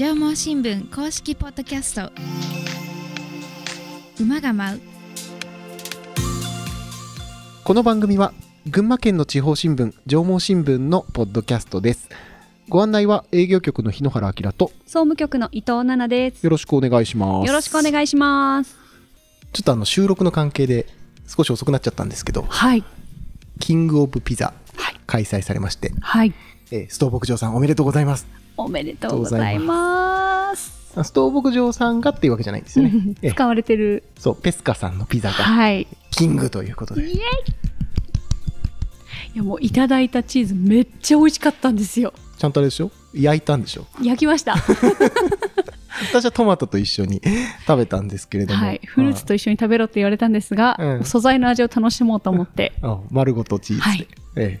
上毛新聞公式ポッドキャスト馬が舞うこの番組は群馬県の地方新聞上毛新聞のポッドキャストですご案内は営業局の日野原明と総務局の伊藤奈々ですよろしくお願いしますよろしくお願いしますちょっとあの収録の関係で少し遅くなっちゃったんですけどはいキングオブピザ開催されまして、はい、えー、ストー牧場さんおめでとうございますおめでとうございます。ストーブ牧場さんがっていうわけじゃないんですよね。使われてる。そう、ペスカさんのピザが、はい、キングということで。イエイいやもういただいたチーズめっちゃ美味しかったんですよ。ちゃんとあれでしょ焼いたんでしょ焼きました。私はトマトと一緒に食べたんですけれども、はい、フルーツと一緒に食べろって言われたんですが、うん、素材の味を楽しもうと思って、う 丸ごとチーズで、はい、ええ、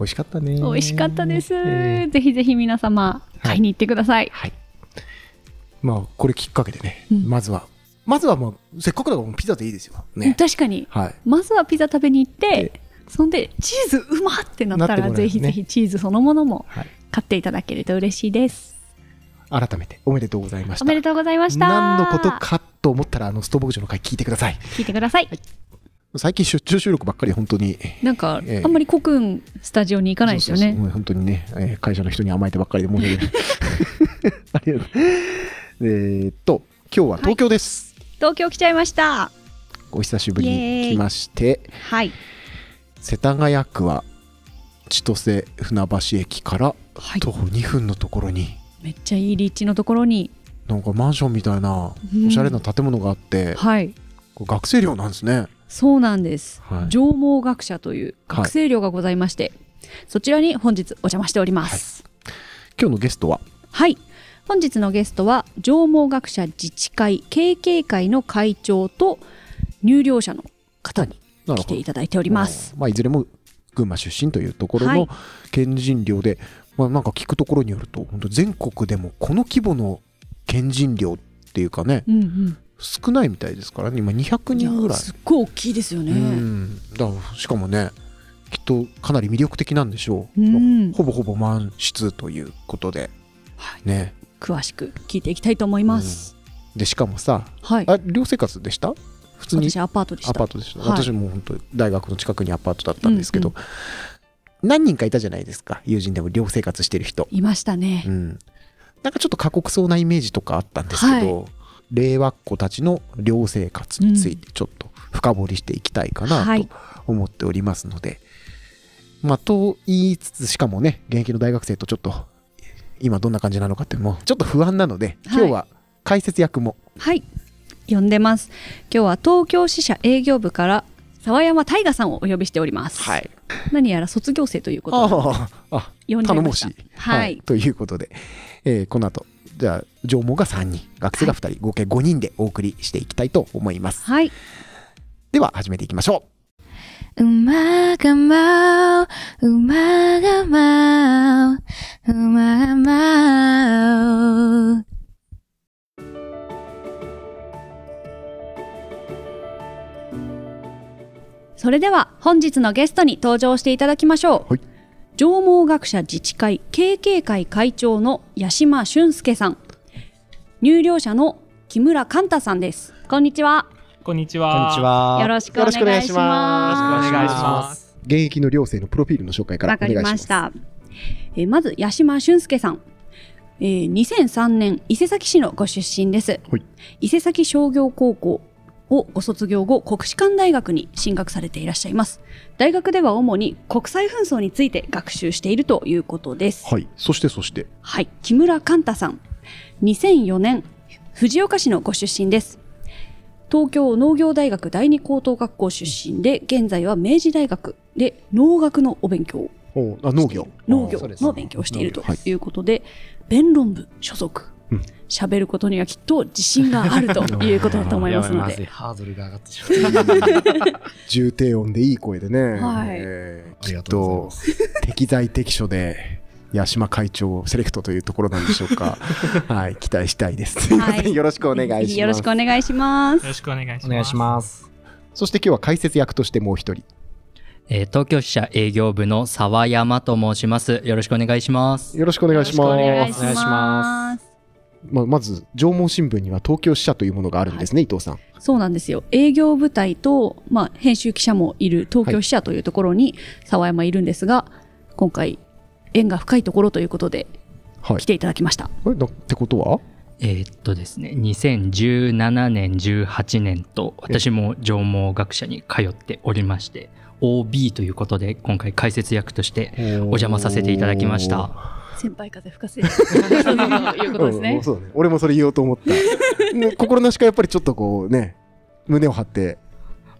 美味しかったね。美味しかったです。えー、ぜひぜひ皆様、買いに行ってください。はい。はい、まあ、これきっかけでね、うん、まずは、まずはもう、せっかくだからピザでいいですよ。ね。確かに。はい。まずはピザ食べに行って、そんで、チーズうまってなったら、ね、ぜひぜひチーズそのものも買っていただけると嬉しいです。改めておめでとうございました。おめでとうございました。何のことかと思ったら、あの、ストーブジョの回聞いてください。聞いてください、はい最近出張収録ばっかり本当になんか、えー、あんまりコクンスタジオに行かないですよね本当にね、えー、会社の人に甘えてばっかりで申し訳ない えっと今日は東京です、はい、東京来ちゃいましたお久しぶりに来ましてはい世田谷区は千歳船橋駅から徒歩2分のところに、はい、めっちゃいい立地のところになんかマンションみたいなおしゃれな建物があって、うん、はい学生寮なんですねそうなんです、はい、学者という学生寮がございまして、はい、そちらに本日お邪魔しております、はい、今日のゲストははい本日のゲストは縄文学者自治会経 k 会の会長と入寮者の方に来ていただいております、まあ、いずれも群馬出身というところの県人寮で、まあ、なんか聞くところによると本当全国でもこの規模の県人寮っていうかね、うんうん、少ないみたいですからね今200人ぐらいすっごい大きいですよね、うん、だしかもねきっとかなり魅力的なんでしょう、うん、ほぼほぼ満室ということで、はい、ね詳しく聞いていきたいと思います、うん、でしかもさ、はい、あ寮生活でした普通に私アパートでしたアパートでした、はい、私も本当大学の近くにアパートだったんですけど、うんうん、何人かいたじゃないですか友人でも寮生活してる人いましたね、うん、なんかちょっと過酷そうなイメージとかあったんですけど、はい令和っ子たちの寮生活についてちょっと深掘りしていきたいかなと思っておりますので、はい、まあと言いつつしかもね現役の大学生とちょっと今どんな感じなのかってもうちょっと不安なので、今日は解説役もはい呼んでます今日は東京支社営業部から沢山大河さんをお呼びしております、はい、何やら卒業生ということでああ頼もしい、はい、はい、ということで、えー、この後じゃあ縄文が3人学生が2人、はい、合計5人でお送りしていきたいと思います、はい、では始めていきましょう馬が舞う馬が舞う馬が舞うそれでは本日のゲストに登場していただきましょう、はい上毛学者自治会経 k 会会長の八島俊介さん入寮者の木村寛太さんですこんにちはこんにちはよろしくお願いしますよろしくお願いします現役の寮生のプロフィールの紹介からわかりましたえー、まず八島俊介さんえー、2003年伊勢崎市のご出身です、はい、伊勢崎商業高校をご卒業後、国士舘大学に進学されていらっしゃいます。大学では主に国際紛争について学習しているということです。はい。そしてそして。はい。木村寛太さん。2004年、藤岡市のご出身です。東京農業大学第二高等学校出身で、現在は明治大学で農学のお勉強農業。農業の勉強をしているということで、弁論部所属喋、うん、ることにはきっと自信があるということだと思いますので。ハードルが上がってしまった。重低音でいい声でね。はい。えー、きっと適材適所で。八島会長セレクトというところなんでしょうか。はい、期待したいです。すみよろしくお願いします。よろしくお願いします。よろしくお願いします。そして今日は解説役としてもう一人。えー、東京支社営業部の沢山と申します。よろしくお願いします。よろしくお願いします。お願いします。まあ、まず縄文新聞には東京支社というものがあるんですね、はい、伊藤さん。そうなんですよ。営業部隊と、まあ、編集記者もいる東京支社というところに沢山いるんですが、はい、今回縁が深いところということで、来ていただきました。ってことはえー、っとですね、2017年、18年と、私も上毛学者に通っておりまして、OB ということで、今回解説役としてお邪魔させていただきました。先輩風吹かせる いうことですねうん、そね俺もそれ言おうと思った、ね、心なしかやっぱりちょっとこうね胸を張って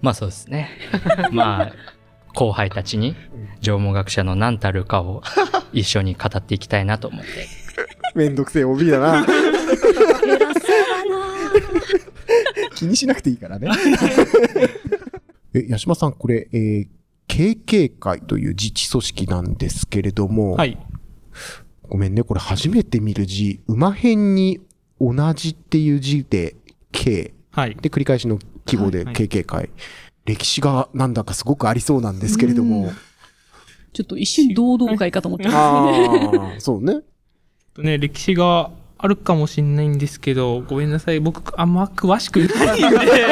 まあそうですね まあ後輩たちに縄文学者の何たるかを一緒に語っていきたいなと思ってめんどくせえ OB だな気にしなくていいからねえ八島さんこれ、えー、KK 会という自治組織なんですけれども、はい、ごめんね、これ初めて見る字、馬編に同じっていう字で K。はい。で、繰り返しの記号で KK 回、はいはい。歴史がなんだかすごくありそうなんですけれども。ちょっと一瞬堂々会かと思ってますね。ああ、そうね。とね、歴史があるかもしれないんですけど、ごめんなさい。僕、あんま詳しく言ってないんで。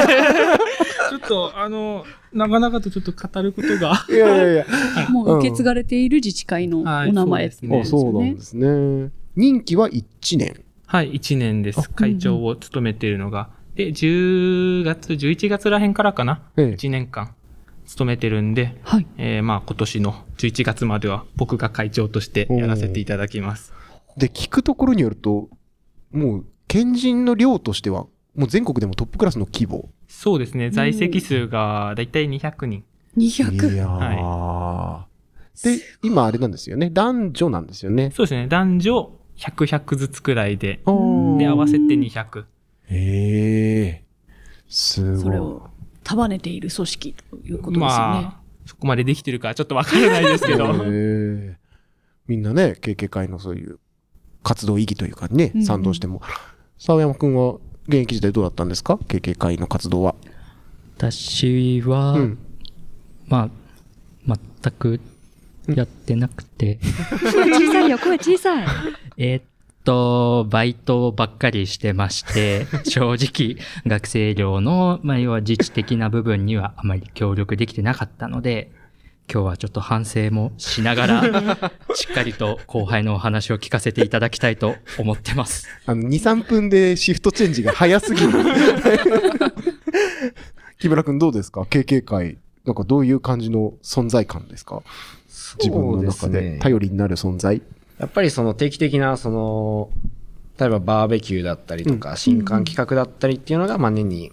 ちょっと、あの、なかなかとちょっと語ることが。いやいやいや。もう受け継がれている自治会のお名前ですね。そうなんですね。任期は1年はい、1年です。会長を務めているのが。で、10月、11月らへんからかな。1年間。勤めてるんで、はい、えー、まあ今年の11月までは僕が会長としてやらせていただきます。で、聞くところによると、もう、賢人の量としてはもう全国でもトップクラスの規模そうですね在籍数がだいたい200人200いや、はい、で今あれなんですよね男女なんですよねそうですね男女100100ずつくらいでで合わせて200へえすごいそれを束ねている組織ということですよね、まあ、そこまでできてるかちょっとわからないですけどみんなね経験会のそういう活動意義というかね、賛同しても、うん、山くんは現役時代どうだったんですか経験会の活動は。私は、うん、まあ、全くやってなくて。声小さいよ、声小さい。えっと、バイトばっかりしてまして、正直、学生寮の、まあ、要は自治的な部分にはあまり協力できてなかったので、今日はちょっと反省もしながら、しっかりと後輩のお話を聞かせていただきたいと思ってます。あの、2、3分でシフトチェンジが早すぎる。木村君どうですか ?KK 会、なんかどういう感じの存在感ですか自分の中で頼りになる存在、やっぱりその定期的な、その、例えばバーベキューだったりとか、新刊企画だったりっていうのが、まあ年に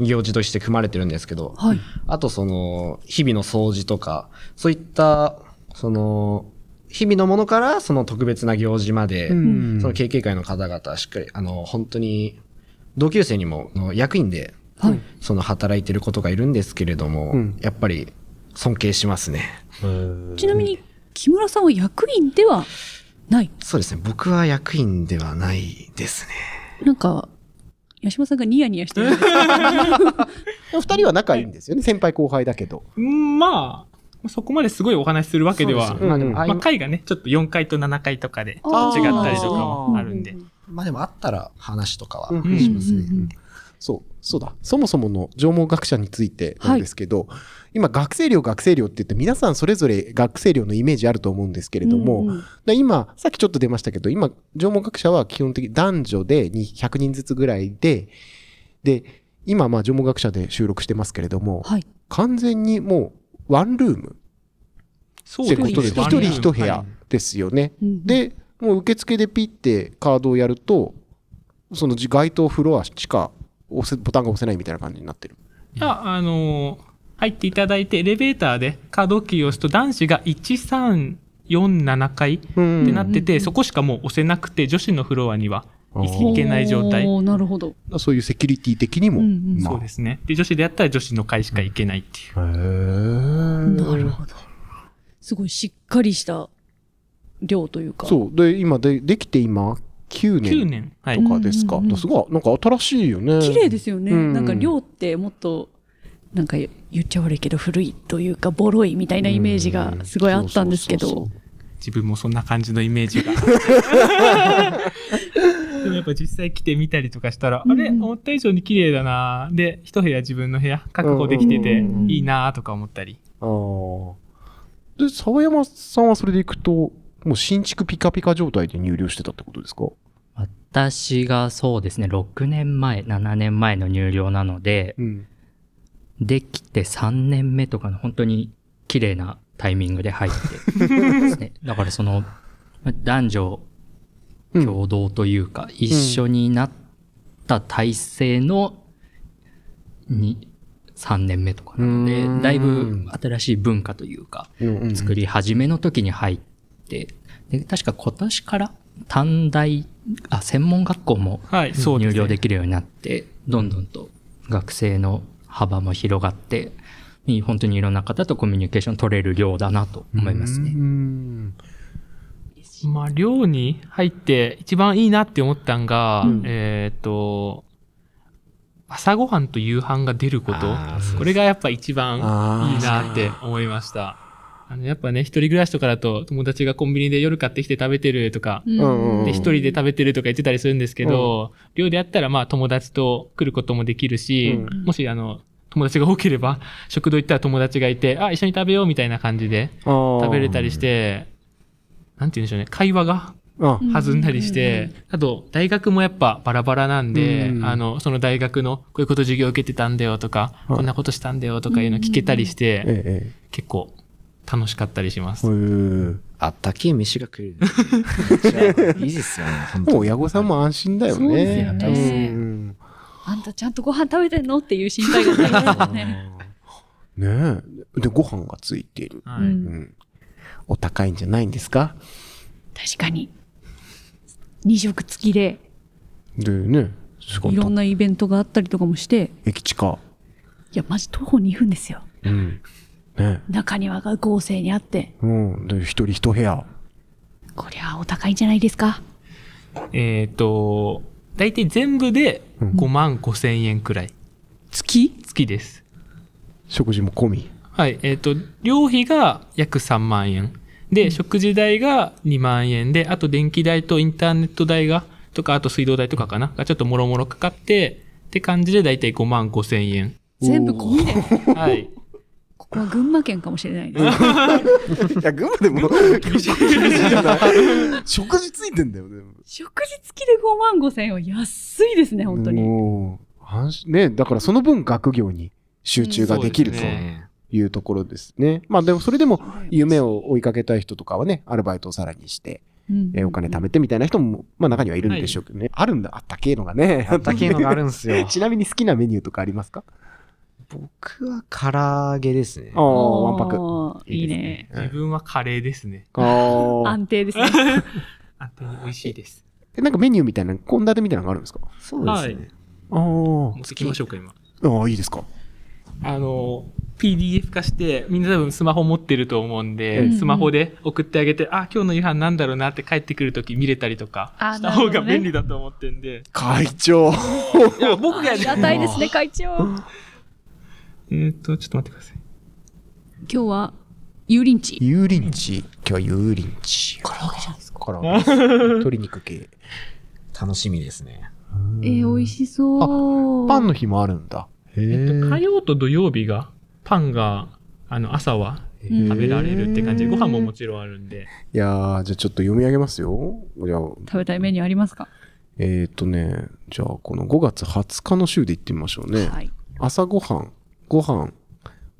行事として組まれてるんですけど、はい、あとその、日々の掃除とか、そういった、その、日々のものからその特別な行事まで、その経験会の方々、しっかり、あの、本当に、同級生にも役員で、はい、その働いてることがいるんですけれども、うん、やっぱり尊敬しますね。ちなみに、木村さんは役員ではないそうですね。僕は役員ではないですね。なんか、八嶋さんがニヤニヤしてるお 二人は仲いいんですよね、先輩後輩だけど。まあ、そこまですごいお話しするわけでは、でまあ、まあ、回がね、ちょっと4回と7回とかで違ったりとかもあるんで。まあでもあったら話とかはしますね。そう、そうだ。そもそもの縄文学者についてなんですけど、はい今学生寮学生寮って言って皆さんそれぞれ学生寮のイメージあると思うんですけれども、うん今さっきちょっと出ましたけど今縄文学者は基本的に男女で100人ずつぐらいでで今まあ縄文学者で収録してますけれども、はい、完全にもうワンルームってことです一人一部屋ですよね。でもう受付でピッてカードをやるとその該当フロアしかボタンが押せないみたいな感じになってる。いや、あのー入っていただいて、エレベーターでカードキーを押すと男子が1、3、47階ってなってて、そこしかもう押せなくて、女子のフロアには行けない状態。なるほど。そういうセキュリティ的にも。うんうんまあ、そうですね。で、女子でやったら女子の会しか行けないっていう。なるほど。すごいしっかりした量というか。そう。で、今で、できて今、9年。9年。とかですか。はい、すごい、なんか新しいよね。綺麗ですよね。ん、なんか量ってもっと、なんか言っちゃ悪いけど古いというかボロいみたいなイメージがすごいあったんですけど自分もそんな感じのイメージが でもやっぱ実際来てみたりとかしたら、うん、あれ思った以上に綺麗だなで一部屋自分の部屋確保できてていいなとか思ったり、で澤山さんはそれでいくともう新築ピカピカ状態で入寮してたってことですか私がそうですね6年前7年前の入寮なので、うんできて3年目とかの本当に綺麗なタイミングで入ってですね。だからその、男女共同というか、一緒になった体制のに、3年目とかなので、だいぶ新しい文化というか、作り始めの時に入って、で確か今年から短大、あ、専門学校も入寮できるようになって、どんどんと学生の幅も広がって、本当にいろんな方とコミュニケーション取れる量だなと思いますね。まあ、寮に入って一番いいなって思ったんが、うん、えっ、ー、と、朝ごはんと夕飯が出ること。これがやっぱ一番いいなって思いました。あのやっぱね、一人暮らしとかだと友達がコンビニで夜買ってきて食べてるとか、うん、で一人で食べてるとか言ってたりするんですけど、うん、寮であったらまあ友達と来ることもできるし、うん、もしあの、友達が多ければ、食堂行ったら友達がいて、あ、一緒に食べようみたいな感じで食べれたりして、なんて言うんでしょうね、会話が弾んだりして、あと、大学もやっぱバラバラなんで、あの、その大学のこういうこと授業受けてたんだよとか、こんなことしたんだよとかいうの聞けたりして、結構楽しかったりします。あったけえ飯が食える。いいですよね。もう親御さんも安心だよね。そうですよね。あんたちゃんとご飯食べてんのっていう心配がね。ねえ。で、ご飯がついてる、いうお高いんじゃないんですか確かに。二食付きで。でね、いろんなイベントがあったりとかもして。駅地下。いや、まじ徒歩2分ですよ。うん。ね、中庭が豪勢にあって。うん。で、一人一部屋。こりゃお高いんじゃないですか。えっ、ー、と、大体全部で5万5千円くらい。うん、月月です。食事も込み。はい。えっ、ー、と、料費が約3万円。で、うん、食事代が2万円で、あと電気代とインターネット代が、とか、あと水道代とかかな、がちょっともろもろかかって、って感じで大体5万5千円。全部込みで。はい。群馬県かもしれない いや、群馬でも、食事ついてんだよね。食事付きで5万5千円は安いですね、本当に。ね、だからその分学業に集中ができる、うん、と。いうところですね。まあでもそれでも夢を追いかけたい人とかはね、アルバイトをさらにして、えお金貯めてみたいな人も、まあ中にはいるんでしょうけどね。はい、あるんだ、あったけえのがね。あったけえのがあるんですよ。ちなみに好きなメニューとかありますか僕は唐揚げですね。ああ、わんぱく。いいね。自分はカレーですね。安定ですね。安定に美味しいです。え、なんかメニューみたいな、献立みたいなのがあるんですかそうですね。ああ。行きましょうか、今。ああ、いいですか。あの、PDF 化して、みんな多分スマホ持ってると思うんで、スマホで送ってあげて、あ、今日の夕飯なんだろうなって帰ってくるとき見れたりとかした方が便利だと思ってんで。会長僕がありがたいですね、会長。えー、っと、ちょっと待ってください。今日は、油淋鶏。油淋鶏。今日は油淋鶏。唐揚げじゃないですか。唐揚げ。鶏肉系。楽しみですね。えー、美味しそう。パンの日もあるんだ。えっと、火曜と土曜日が、パンが、あの、朝は食べられるって感じで、ご飯ももちろんあるんで。いやじゃあちょっと読み上げますよ。じゃ食べたいメニューありますかえっとね、じゃあこの5月20日の週でいってみましょうね。はい、朝ごはん。ご飯、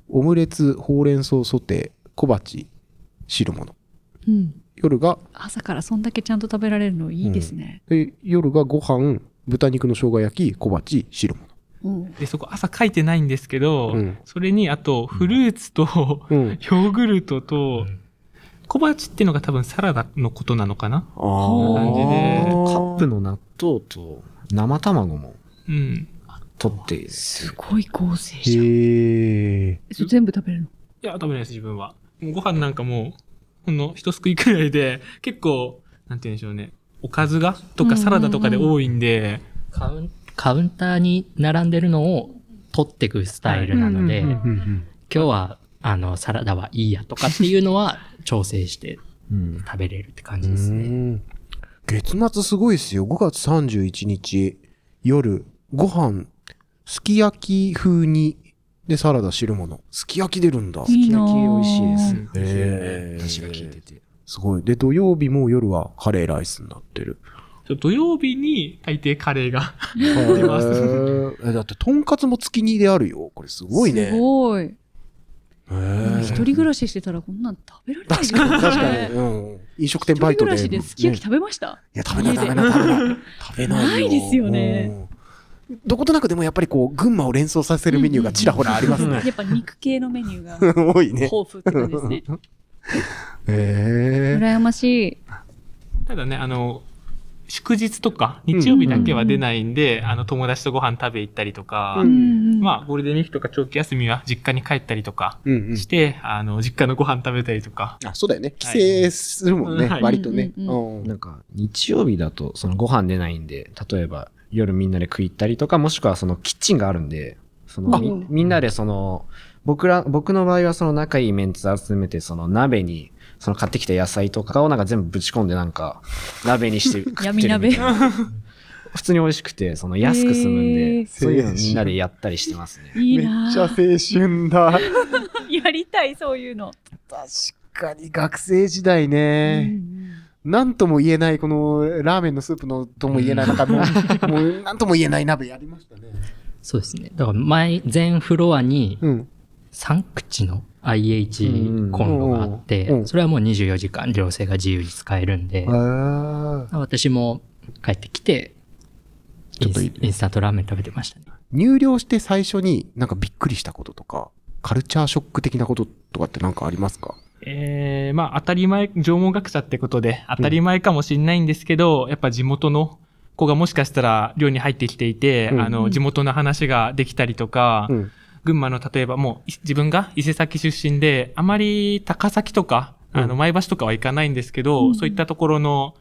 オムレツ、ほうれん草ソテー、小鉢、汁物。うん、夜が。朝からそんだけちゃんと食べられるのいいですね。うん、で夜がご飯、豚肉の生姜焼き、小鉢、汁物。でそこ朝書いてないんですけど、うん、それにあとフルーツと、うん、ヨーグルトと、小鉢っていうのが多分サラダのことなのかなああ。感じで。カップの納豆と生卵も。うん。取って。すごい合成じゃん。へ全部食べるのいや、食べないです、自分は。もうご飯なんかもう、ほんの一すくいくらいで、結構、なんて言うんでしょうね。おかずがとかサラダとかで多いんで。カウンカウンターに並んでるのを取っていくスタイルなので、今日は、あの、サラダはいいやとかっていうのは調整して食べれるって感じですね。月末すごいっすよ。5月31日夜、ご飯すき焼き風に、で、サラダ汁物。すき焼き出るんだ。すき焼き美味しいです。ええー。だしが効いてて。すごい。で、土曜日も夜はカレーライスになってる。土曜日に大抵カレーが出ます。だって、とんかつも月にであるよ。これすごいね。すごい。一人暮らししてたらこんなん食べられない確かに、確かに。うん。飲食店バイトで。一人暮らしですき焼き食べました、いや、食べない、食べない、食べない。食 べないですよね。どことなくでもやっぱりこう、群馬を連想させるメニューがちらほらありますね。やっぱ肉系のメニューが 多いね。豊富って感じですね。ええ羨ましい。ただね、あの、祝日とか、日曜日だけは出ないんで、あの、友達とご飯食べ行ったりとか、うん、まあ、ゴールデンウィークとか長期休みは実家に帰ったりとかして、うん、あの、実家のご飯食べたりとか。あ、そうだよね。帰省するもんね、はい、割とね、なんか、日曜日だと、そのご飯出ないんで、例えば、夜みんなで食い行ったりとか、もしくはそのキッチンがあるんで、そのみ、ん、みんなでその、僕ら、僕の場合はその仲いいメンツ集めて、その鍋に、その買ってきた野菜とかをなんか全部ぶち込んでなんか、鍋にして 食ってるみたいな。闇鍋 普通に美味しくて、その安く済むんで、そういうのみんなでやったりしてますね。いいめっちゃ青春だ。やりたい、そういうの。確かに学生時代ね。うん何とも言えない、このラーメンのスープのとも言えない、なんかもう、とも言えない鍋やりましたね。そうですね。だから前、全フロアに、3口の IH コンロがあって、それはもう24時間寮生が自由に使えるんで、私も帰ってきて、ちょっとインスタントラーメン食べてましたね。入寮して最初になんかびっくりしたこととか、カルチャーショック的なこととかって何かありますかえー、まあ当たり前、縄文学者ってことで当たり前かもしれないんですけど、うん、やっぱ地元の子がもしかしたら寮に入ってきていて、うん、あの、地元の話ができたりとか、うん、群馬の例えばもう自分が伊勢崎出身で、あまり高崎とか、あの、前橋とかは行かないんですけど、そういったところの、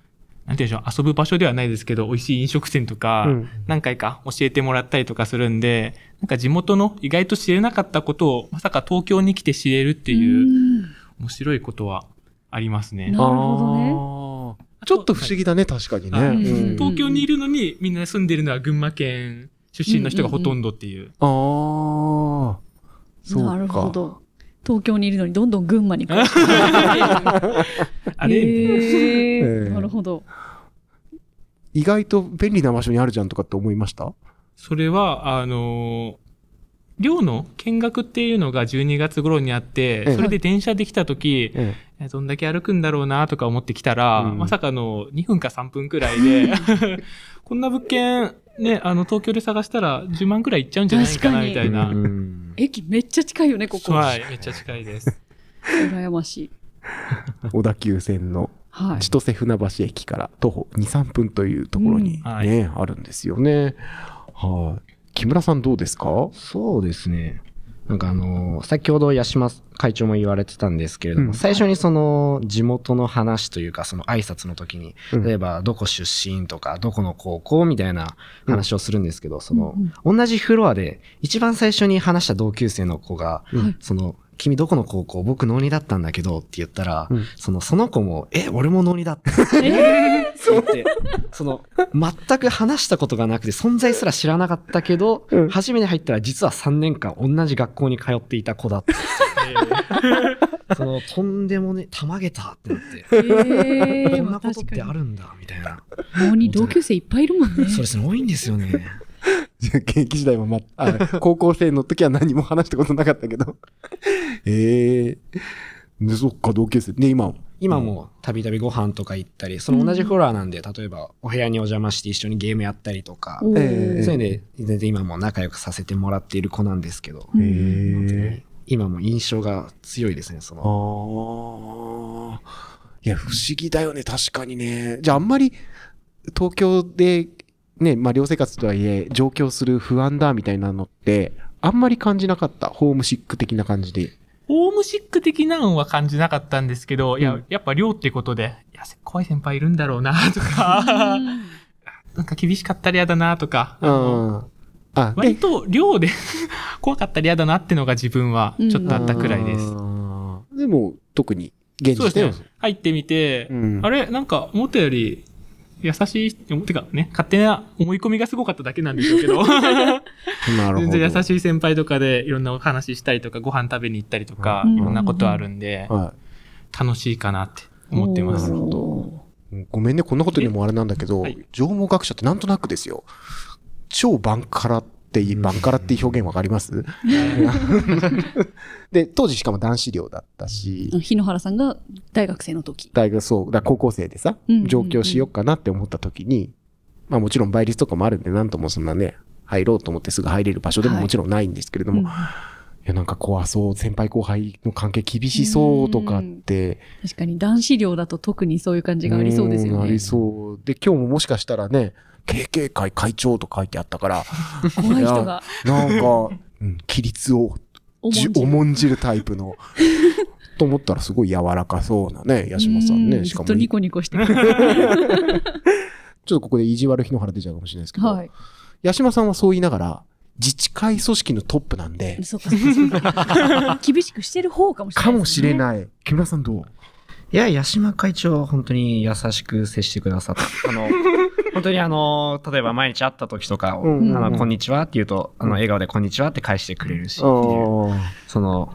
なんていうんでしょう、遊ぶ場所ではないですけど、美味しい飲食店とか、何回か教えてもらったりとかするんで、なんか地元の意外と知れなかったことを、まさか東京に来て知れるっていう、面白いことはありますね。なるほどね。ちょっと不思議だね、確かにね、うん。東京にいるのに、みんな住んでるのは群馬県出身の人がほとんどっていう。うんうんうん、ああ。そうなるほど。東京にいるのにどんどん群馬に あれ、えー、なるほど。意外と便利な場所にあるじゃんとかって思いましたそれは、あの寮の見学っていうのが12月頃にあって、それで電車できた時、ええ、どんだけ歩くんだろうなとか思ってきたら、うん、まさかの2分か3分くらいで、こんな物件、ね、あの、東京で探したら10万くらいいっちゃうんじゃないかな、みたいな。うん、駅めっちゃ近いよね、ここ。はい、めっちゃ近いです。羨ましい。小田急線の千歳船橋駅から徒歩2、3分というところにね、うんはい、あるんですよね。はい、木村さんどうですかそうですね。なんかあのー、先ほど八島会長も言われてたんですけれども、うん、最初にその地元の話というかその挨拶の時に、うん、例えばどこ出身とかどこの高校みたいな話をするんですけど、うん、その同じフロアで一番最初に話した同級生の子が、その君どこの高校僕農二だったんだけどって言ったら、うん、その、その子も、え、俺も農二だって。えー、そうって、その、全く話したことがなくて、存在すら知らなかったけど、うん、初めに入ったら実は3年間同じ学校に通っていた子だって。その、とんでもね、たまげたってなって。えー、こんなことってあるんだ、みたいな。農二同級生いっぱいいるもんね。そうですね、多いんですよね。現 役時代は、ま、あ高校生の時は何も話したことなかったけど。ええー。で、そっか、同級生。ね、今も。今もたびたびご飯とか行ったり、その同じフロアなんで、例えばお部屋にお邪魔して一緒にゲームやったりとか、そういうので、全然今も仲良くさせてもらっている子なんですけど、今も印象が強いですね、その。いや、不思議だよね、確かにね。じゃあ、あんまり東京でね、まあ、寮生活とはいえ、上京する不安だみたいなのって、あんまり感じなかった。ホームシック的な感じで。ホームシック的なのは感じなかったんですけど、うん、いや、やっぱ寮ってことで、いや、怖い先輩いるんだろうな、とか、なんか厳しかったら嫌だな、とか、うん。あ割と寮で怖かったら嫌だなってのが自分はちょっとあったくらいです。うん、でも、特に現実で、ね、入ってみて、あれなんか思ったより優しい、てかね、勝手な思い込みがすごかっただけなんでしょうけど。ど全然優しい先輩とかでいろんなお話したりとか、ご飯食べに行ったりとか、いろんなことあるんで、楽しいかなって思ってます。なるほど。ごめんね、こんなことにもあれなんだけど、はい、情報学者ってなんとなくですよ。超バンカラっていい、バンカラっていう表現わかりますで、当時しかも男子寮だったし。日野原さんが大学生の時。大学、そう、だ高校生でさ、上京しようかなって思った時に、まあもちろん倍率とかもあるんで、なんともそんなね、入ろうと思ってすぐ入れる場所でももちろんないんですけれども、はいうんいや、なんか怖そう、先輩後輩の関係厳しそうとかって。確かに男子寮だと特にそういう感じがありそうですよね。ありそう。で、今日ももしかしたらね、KK 会会長と書いてあったから、怖い人が。なんか、うん、規律を重んじるタイプの。と思ったらすごい柔らかそうなね、八島さんね。しかも。ちょっとニコニコしてる。ちょっとここで意地悪日の原出ちゃうかもしれないですけど、はい、八島さんはそう言いながら、自治会組織のトップなんで。そうか、厳しくしてる方かもしれない、ね、かもしれない。木村さんどういや、八島会長は本当に優しく接してくださった。あの、本当にあの、例えば毎日会った時とかを、あの、こんにちはって言うと、あの、笑顔でこんにちはって返してくれるし、その、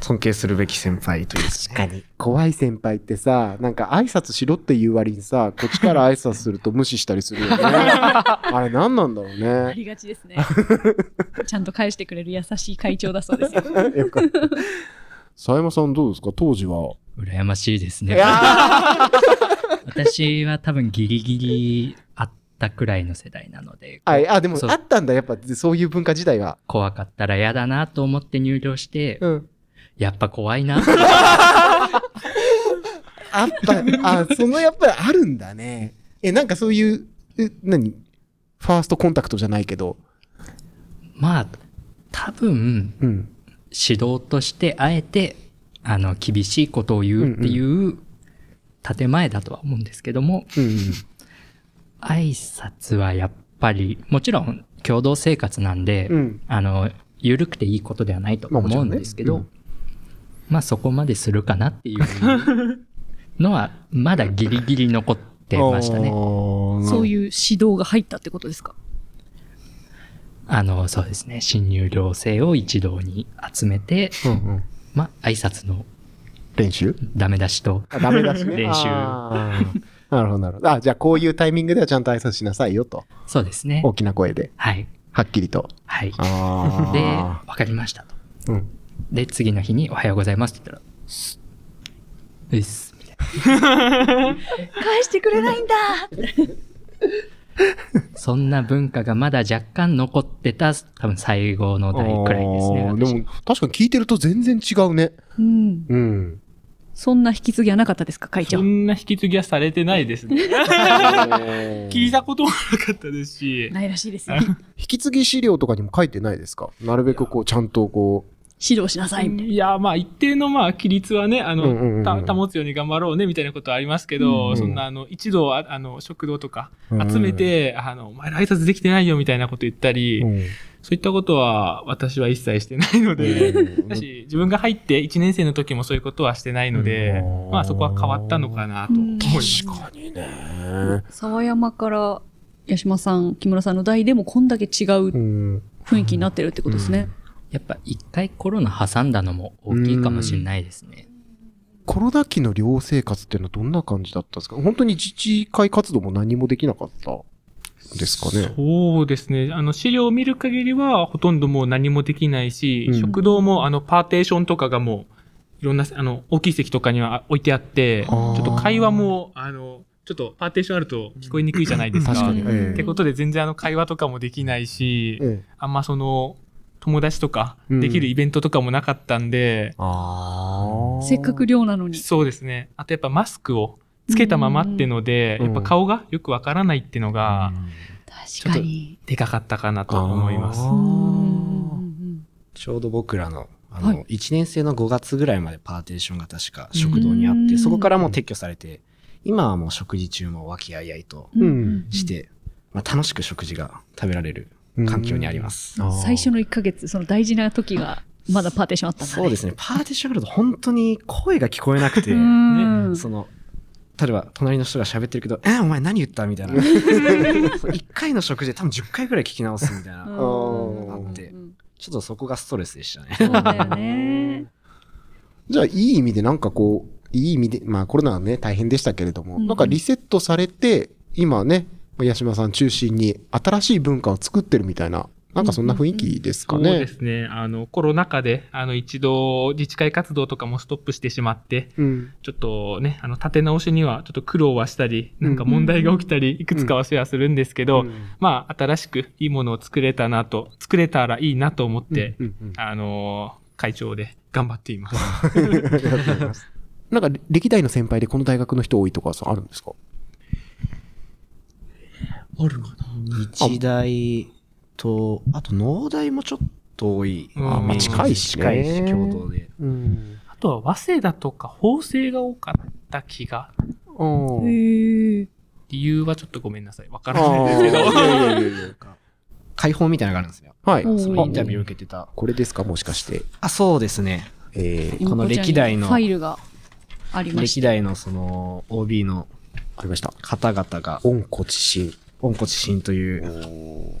尊敬するべき先輩という、確かに。怖い先輩ってさ、なんか挨拶しろって言う割にさ、こっちから挨拶すると無視したりするよね。あれ何なんだろうね。ありがちですね。ちゃんと返してくれる優しい会長だそうですよ。よかった。佐山さんどうですか当時は。羨ましいですね。私は多分ギリギリたくらいの世代なので。はい、あ、でもあったんだ、やっぱそういう文化自体は。怖かったら嫌だなと思って入寮して、うん、やっぱ怖いな。あ った、あ、そのやっぱりあるんだね。え、なんかそういう、え何ファーストコンタクトじゃないけど。まあ、多分、うん、指導としてあえて、あの、厳しいことを言うっていう、建前だとは思うんですけども、うんうん挨拶はやっぱり、もちろん共同生活なんで、うん、あの、緩くていいことではないと思うんですけど、まあそこまでするかなっていうのは、まだギリギリ残ってましたね。そういう指導が入ったってことですかあの、そうですね。新入寮生を一堂に集めて、うんうん、まあ挨拶の練習ダメ出しと。ダメ出し、ね、練習。なるほど、なるほど。あ、じゃあこういうタイミングではちゃんと挨拶しなさいよと。そうですね。大きな声で。はい。はっきりと。はい。で、わかりましたと。うん。で、次の日におはようございますって言ったら、す、うっす、みたいな。返してくれないんだ そんな文化がまだ若干残ってた、多分最後の代くらいですね。でも、確かに聞いてると全然違うね。うん。うん。そんな引き継ぎはなかったですか、会長。そんな引き継ぎはされてないですね。聞いたこともなかったですし。ないらしいですよ。引き継ぎ資料とかにも書いてないですかなるべくこう、ちゃんとこう。指導しなさいみたいな。いや、まあ、一定の、まあ、規律はね、あの、う保つように頑張ろうね、みたいなことはありますけど、うんうん、そんな、あの、一度、ああの、食堂とか集めて、うんうん、あの、お前挨拶できてないよ、みたいなこと言ったり、うそういったことは私は一切してないので、だ 自分が入って1年生の時もそういうことはしてないので、まあそこは変わったのかなと思います。確かにね。沢山から八島さん、木村さんの代でもこんだけ違う雰囲気になってるってことですね。やっぱ一回コロナ挟んだのも大きいかもしれないですね。コロナ期の寮生活っていうのはどんな感じだったんですか本当に自治会活動も何もできなかったですかね。そうですね。あの、資料を見る限りは、ほとんどもう何もできないし、うん、食堂も、あの、パーテーションとかがもう、いろんな、あの、大きい席とかには置いてあって、ちょっと会話も、あの、ちょっとパーテーションあると聞こえにくいじゃないですか。確かに。えー、ってことで、全然あの、会話とかもできないし、えー、あんまその、友達とか、できるイベントとかもなかったんで、うん、せっかく寮なのに。そうですね。あとやっぱマスクを、つけたままっていうので、やっぱ顔がよくわからないっていうのが、確かに。でかかったかなと思います。ちょうど僕らの、あの、はい、1年生の5月ぐらいまでパーテーションが確か食堂にあって、そこからもう撤去されて、今はもう食事中も和気あいあいとして、まあ、楽しく食事が食べられる環境にあります。最初の1ヶ月、その大事な時が、まだパーティションあったんだ、ね、そうですね。パーティションあると本当に声が聞こえなくて、ね、その例えば隣の人が喋ってるけど「えお前何言った?」みたいな1回の食事で多分10回ぐらい聞き直すみたいなあってちょっとそこがストレスでしたね。じゃあいい意味でなんかこういい意味でまあコロナはね大変でしたけれども、なんかリセットされて今ね八島さん中心に新しい文化を作ってるみたいななんかそんな雰囲気ですかね。そうですね。あの、コロナ禍で、あの、一度、自治会活動とかもストップしてしまって、うん、ちょっとね、あの、立て直しには、ちょっと苦労はしたり、なんか問題が起きたり、いくつかはシェアするんですけど、うんうん、まあ、新しくいいものを作れたなと、作れたらいいなと思って、うんうんうん、あの、会長で頑張っています。なんか、歴代の先輩でこの大学の人多いとかさ、あるんですかあるかな日大、と、あと農大もちょっと多い。まあ近いし、ね、近いし、京都で。うん、あとは早稲田とか法政が多かった気が。うん。理由はちょっとごめんなさい。わからないですけど。解放みたいなのがあるんですよ。はい。そのインタビューを受けてた。これですかもしかして。あ、そうですね。えー、この歴代の。ファイルがありました。歴代のその OB の。ありました。方々が。温故知新。温故知新という。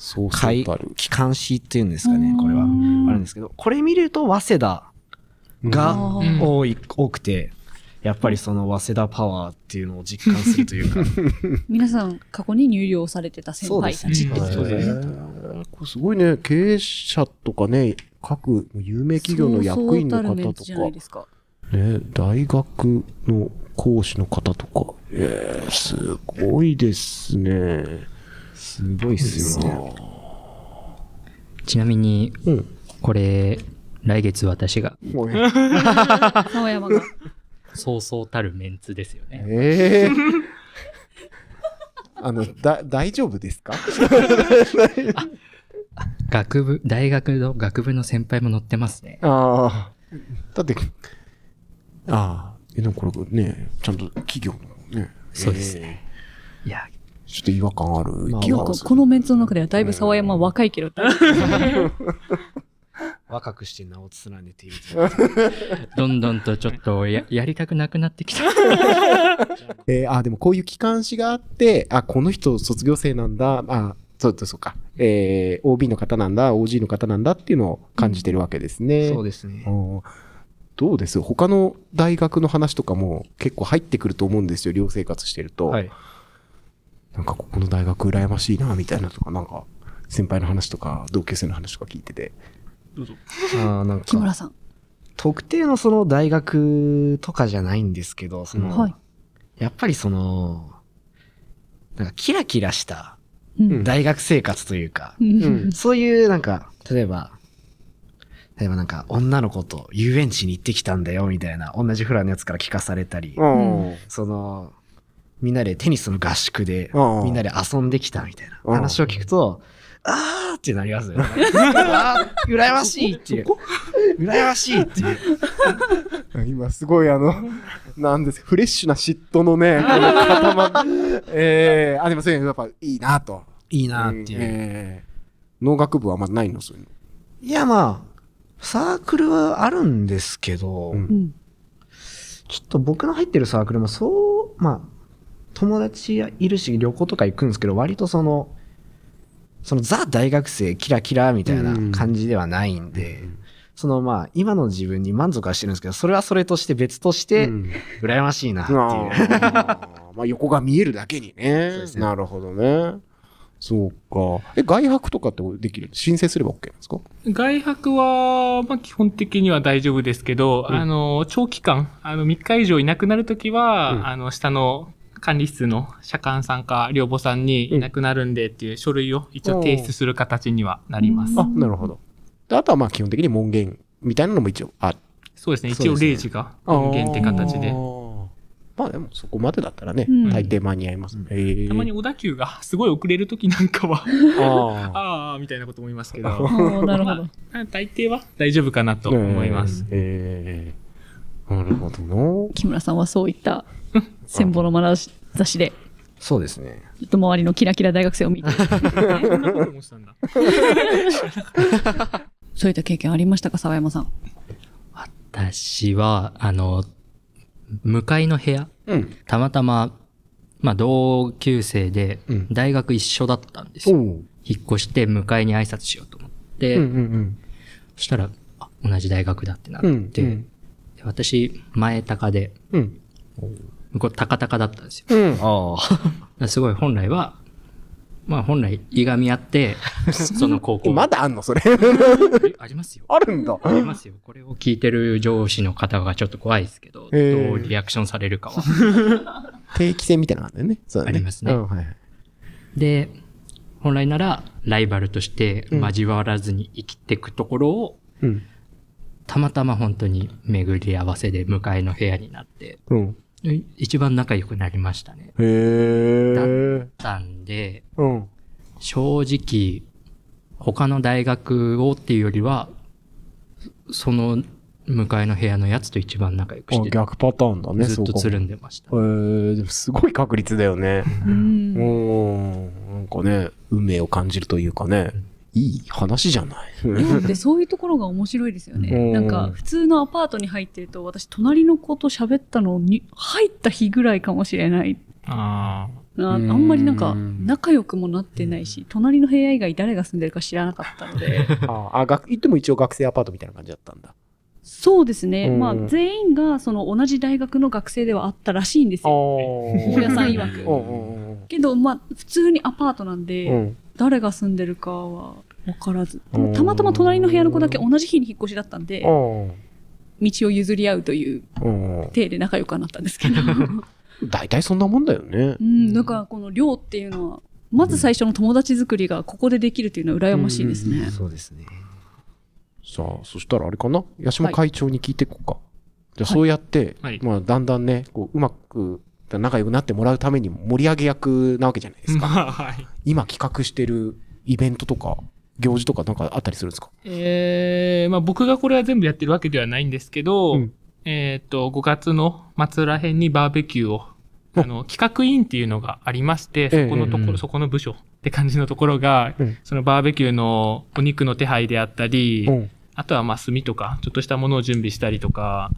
そう機関誌っていうんですかね、これは。あるんですけど、これ見ると早稲田が多い、多くて、やっぱりその早稲田パワーっていうのを実感するというか 皆さん過去に入寮されてた先輩たちってことですね。すごいね経営者とかね各有名企業の役員の方とかね、大学の講師の方とか、えー、すごいですね。すごいっすよちなみに、これ、来月私が。山が。そうそうたるメンツですよね。ええー、あの、だ、大丈夫ですか 学部、大学の学部の先輩も乗ってますね。ああ。だって、ああ、え、でもこれね、ちゃんと企業のね。そうですね。えー、いや、ちょっと違和感ある。まあ、このメンツの中ではだいぶ沢山若いけど。若くして名を連ねている。どんどんとちょっとややりたくなくなってきた。えー、あ、でもこういう機関誌があって、あ、この人卒業生なんだ、あ、そうそうか、えー、OB の方なんだ、OG の方なんだっていうのを感じてるわけですね。うん、そうですね。どうです他の大学の話とかも結構入ってくると思うんですよ、寮生活してると。はいなんかここの大学羨ましいな、みたいなとか、なんか、先輩の話とか、同級生の話とか聞いてて。どうぞ。ああ、なんか。木村さん。特定のその大学とかじゃないんですけど、その、はい、やっぱりその、なんかキラキラした大学生活というか、うん、そういうなんか、例えば、例えばなんか女の子と遊園地に行ってきたんだよみたいな同じフラのやつから聞かされたり、そのみんなでテニスの合宿で、みんなで遊んできたみたいな話を聞くと、あーってなりますよね。羨ましいっていう。羨ましいっていう。今すごいあの、なんですフレッシュな嫉妬のね、ええー、あ、でもそういうやっぱいいなと。いいなっていう。えー、農学部はあんまないのそういうの。いや、まあ、サークルはあるんですけど、うん、ちょっと僕の入ってるサークルもそう、まあ、友達いるし、旅行とか行くんですけど、割とその、そのザ大学生キラキラみたいな感じではないんで、うん、そのまあ今の自分に満足はしてるんですけど、それはそれとして別として、羨ましいなっていう。まあ横が見えるだけにね。ねなるほどね。そうか。え、外泊とかってできる申請すれば OK なんですか外泊は、まあ、基本的には大丈夫ですけど、うん、あの、長期間、あの、3日以上いなくなるときは、うん、あの、下の管理室の社官さんか寮母さんにいなくなるんでっていう書類を一応提出する形にはなります。うん、あ、なるほど。あとはまあ基本的に門限みたいなのも一応あそうですね。一応0時が門限って形で。まあでもそこまでだったらね、大抵間に合います、ねうんえー、たまに小田急がすごい遅れる時なんかはあ あみたいなこと思いますけどなるほど、まあ、大抵は大丈夫かなと思います、えーえー、なるほど木村さんはそういった 千本のまなざしで。そうですね。ちょっと周りのキラキラ大学生を見て。そういった経験ありましたか、沢山さん。私は、あの、向かいの部屋、うん、たまたま、まあ、同級生で、大学一緒だったんですよ。うん、引っ越して向かいに挨拶しようと思って、そしたら、同じ大学だってなって、うんうん、私、前高で、うん、向こうタカだったんですよ。うん、ああ。すごい本来は、まあ本来、いがみ合って、その高校。まだあんのそれ ありますよ。あるんだ。ありますよ。これを聞いてる上司の方がちょっと怖いですけど、どうリアクションされるかは。定期戦みたいなのあるよね。そうだね。ありますね。うんはい、で、本来なら、ライバルとして交わらずに生きていくところを、うん、たまたま本当に巡り合わせで迎えの部屋になって、うん一番仲良くなりましたね。へー。だったんで、うん。正直、他の大学をっていうよりは、その向かいの部屋のやつと一番仲良くして逆パターンだね、ずっとつるんでました。へえー、でもすごい確率だよね。うん。なんかね、運命を感じるというかね。うんいい話じゃない。日そういうところが面白いですよね。なんか普通のアパートに入ってると私隣の子と喋ったのに入った日ぐらいかもしれない。ああんまりなんか仲良くもなってないし、隣の部屋以外誰が住んでるか知らなかったので。ああ、学、言っても一応学生アパートみたいな感じだったんだ。そうですね、まあ、全員がその同じ大学の学生ではあったらしいんですよ、大家さん曰く。けど、まあ、普通にアパートなんで、うん誰が住んでるかは分からずたまたま隣の部屋の子だけ同じ日に引っ越しだったんで道を譲り合うという体で仲良くなったんですけど 大体そんなもんだよねうんだからこの寮っていうのはまず最初の友達作りがここでできるというのは羨ましいですね、うんうんうん、そうですねさあそしたらあれかな八島会長に聞いていこうか、はい、じゃあそうやって、はい、まあ、だんだんねこううまく仲良くなってもらうために盛り上げ役なわけじゃないですか。ま あはい、今企画してるイベントとか、行事とかなんかあったりするんですかええー、まあ僕がこれは全部やってるわけではないんですけど、うん、えっ、ー、と、5月の末ら辺にバーベキューを、あの、企画委員っていうのがありまして、そこのところ、えー、そこの部署って感じのところが、うん、そのバーベキューのお肉の手配であったり、うん、あとはまあ炭とか、ちょっとしたものを準備したりとか、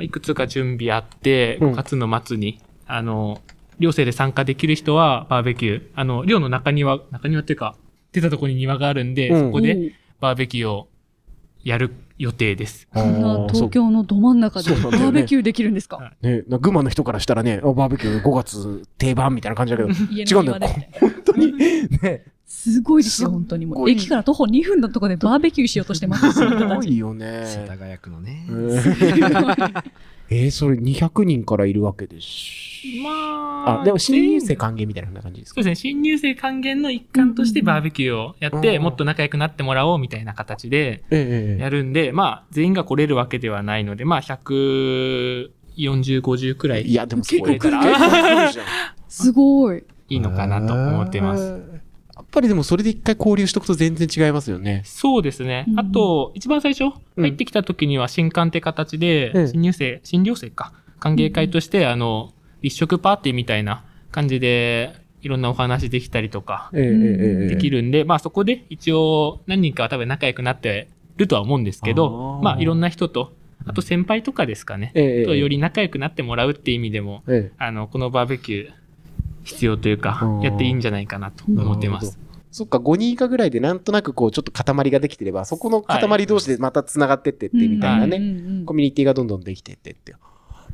いくつか準備あって、5月の末にあの、寮生で参加できる人はバーベキュー、あの、寮の中庭、中庭っていうか、出たところに庭があるんで、うんそこでバーベキューをやる予定です。こんな東京のど真ん中でバーベキューできるんですかね、な群馬の人からしたらね、バーベキュー5月定番みたいな感じだけど、違うんだよ。本当に。ね、すごいですよ、本当に。もう駅から徒歩2分のところでバーベキューしようとしてます。すごいよね。世。田谷区のね。うん えー、それ200人からいるわけでし。まあ。あ、でも新入生還元みたいな感じですかそうですね。新入生還元の一環としてバーベキューをやって、もっと仲良くなってもらおうみたいな形でやるんで、えー、まあ、全員が来れるわけではないので、まあ、140、50くらい。いや、でも結構来るか すごい。いいのかなと思ってます。ぱりでもそれで一回交流しとくと全然違いますよね。そうですね。あと、一番最初、入ってきた時には新刊って形で、新入生、新寮生か、歓迎会として、あの、立食パーティーみたいな感じで、いろんなお話できたりとか、できるんで、まあそこで一応何人かは多分仲良くなってるとは思うんですけど、まあいろんな人と、あと先輩とかですかね、とより仲良くなってもらうっていう意味でも、あの、このバーベキュー、必要というか、やっていいんじゃないかなと思ってます。そっか、5人以下ぐらいでなんとなくこう、ちょっと塊ができてれば、そこの塊同士でまた繋がってってってみたいなね、コミュニティがどんどんできてってって。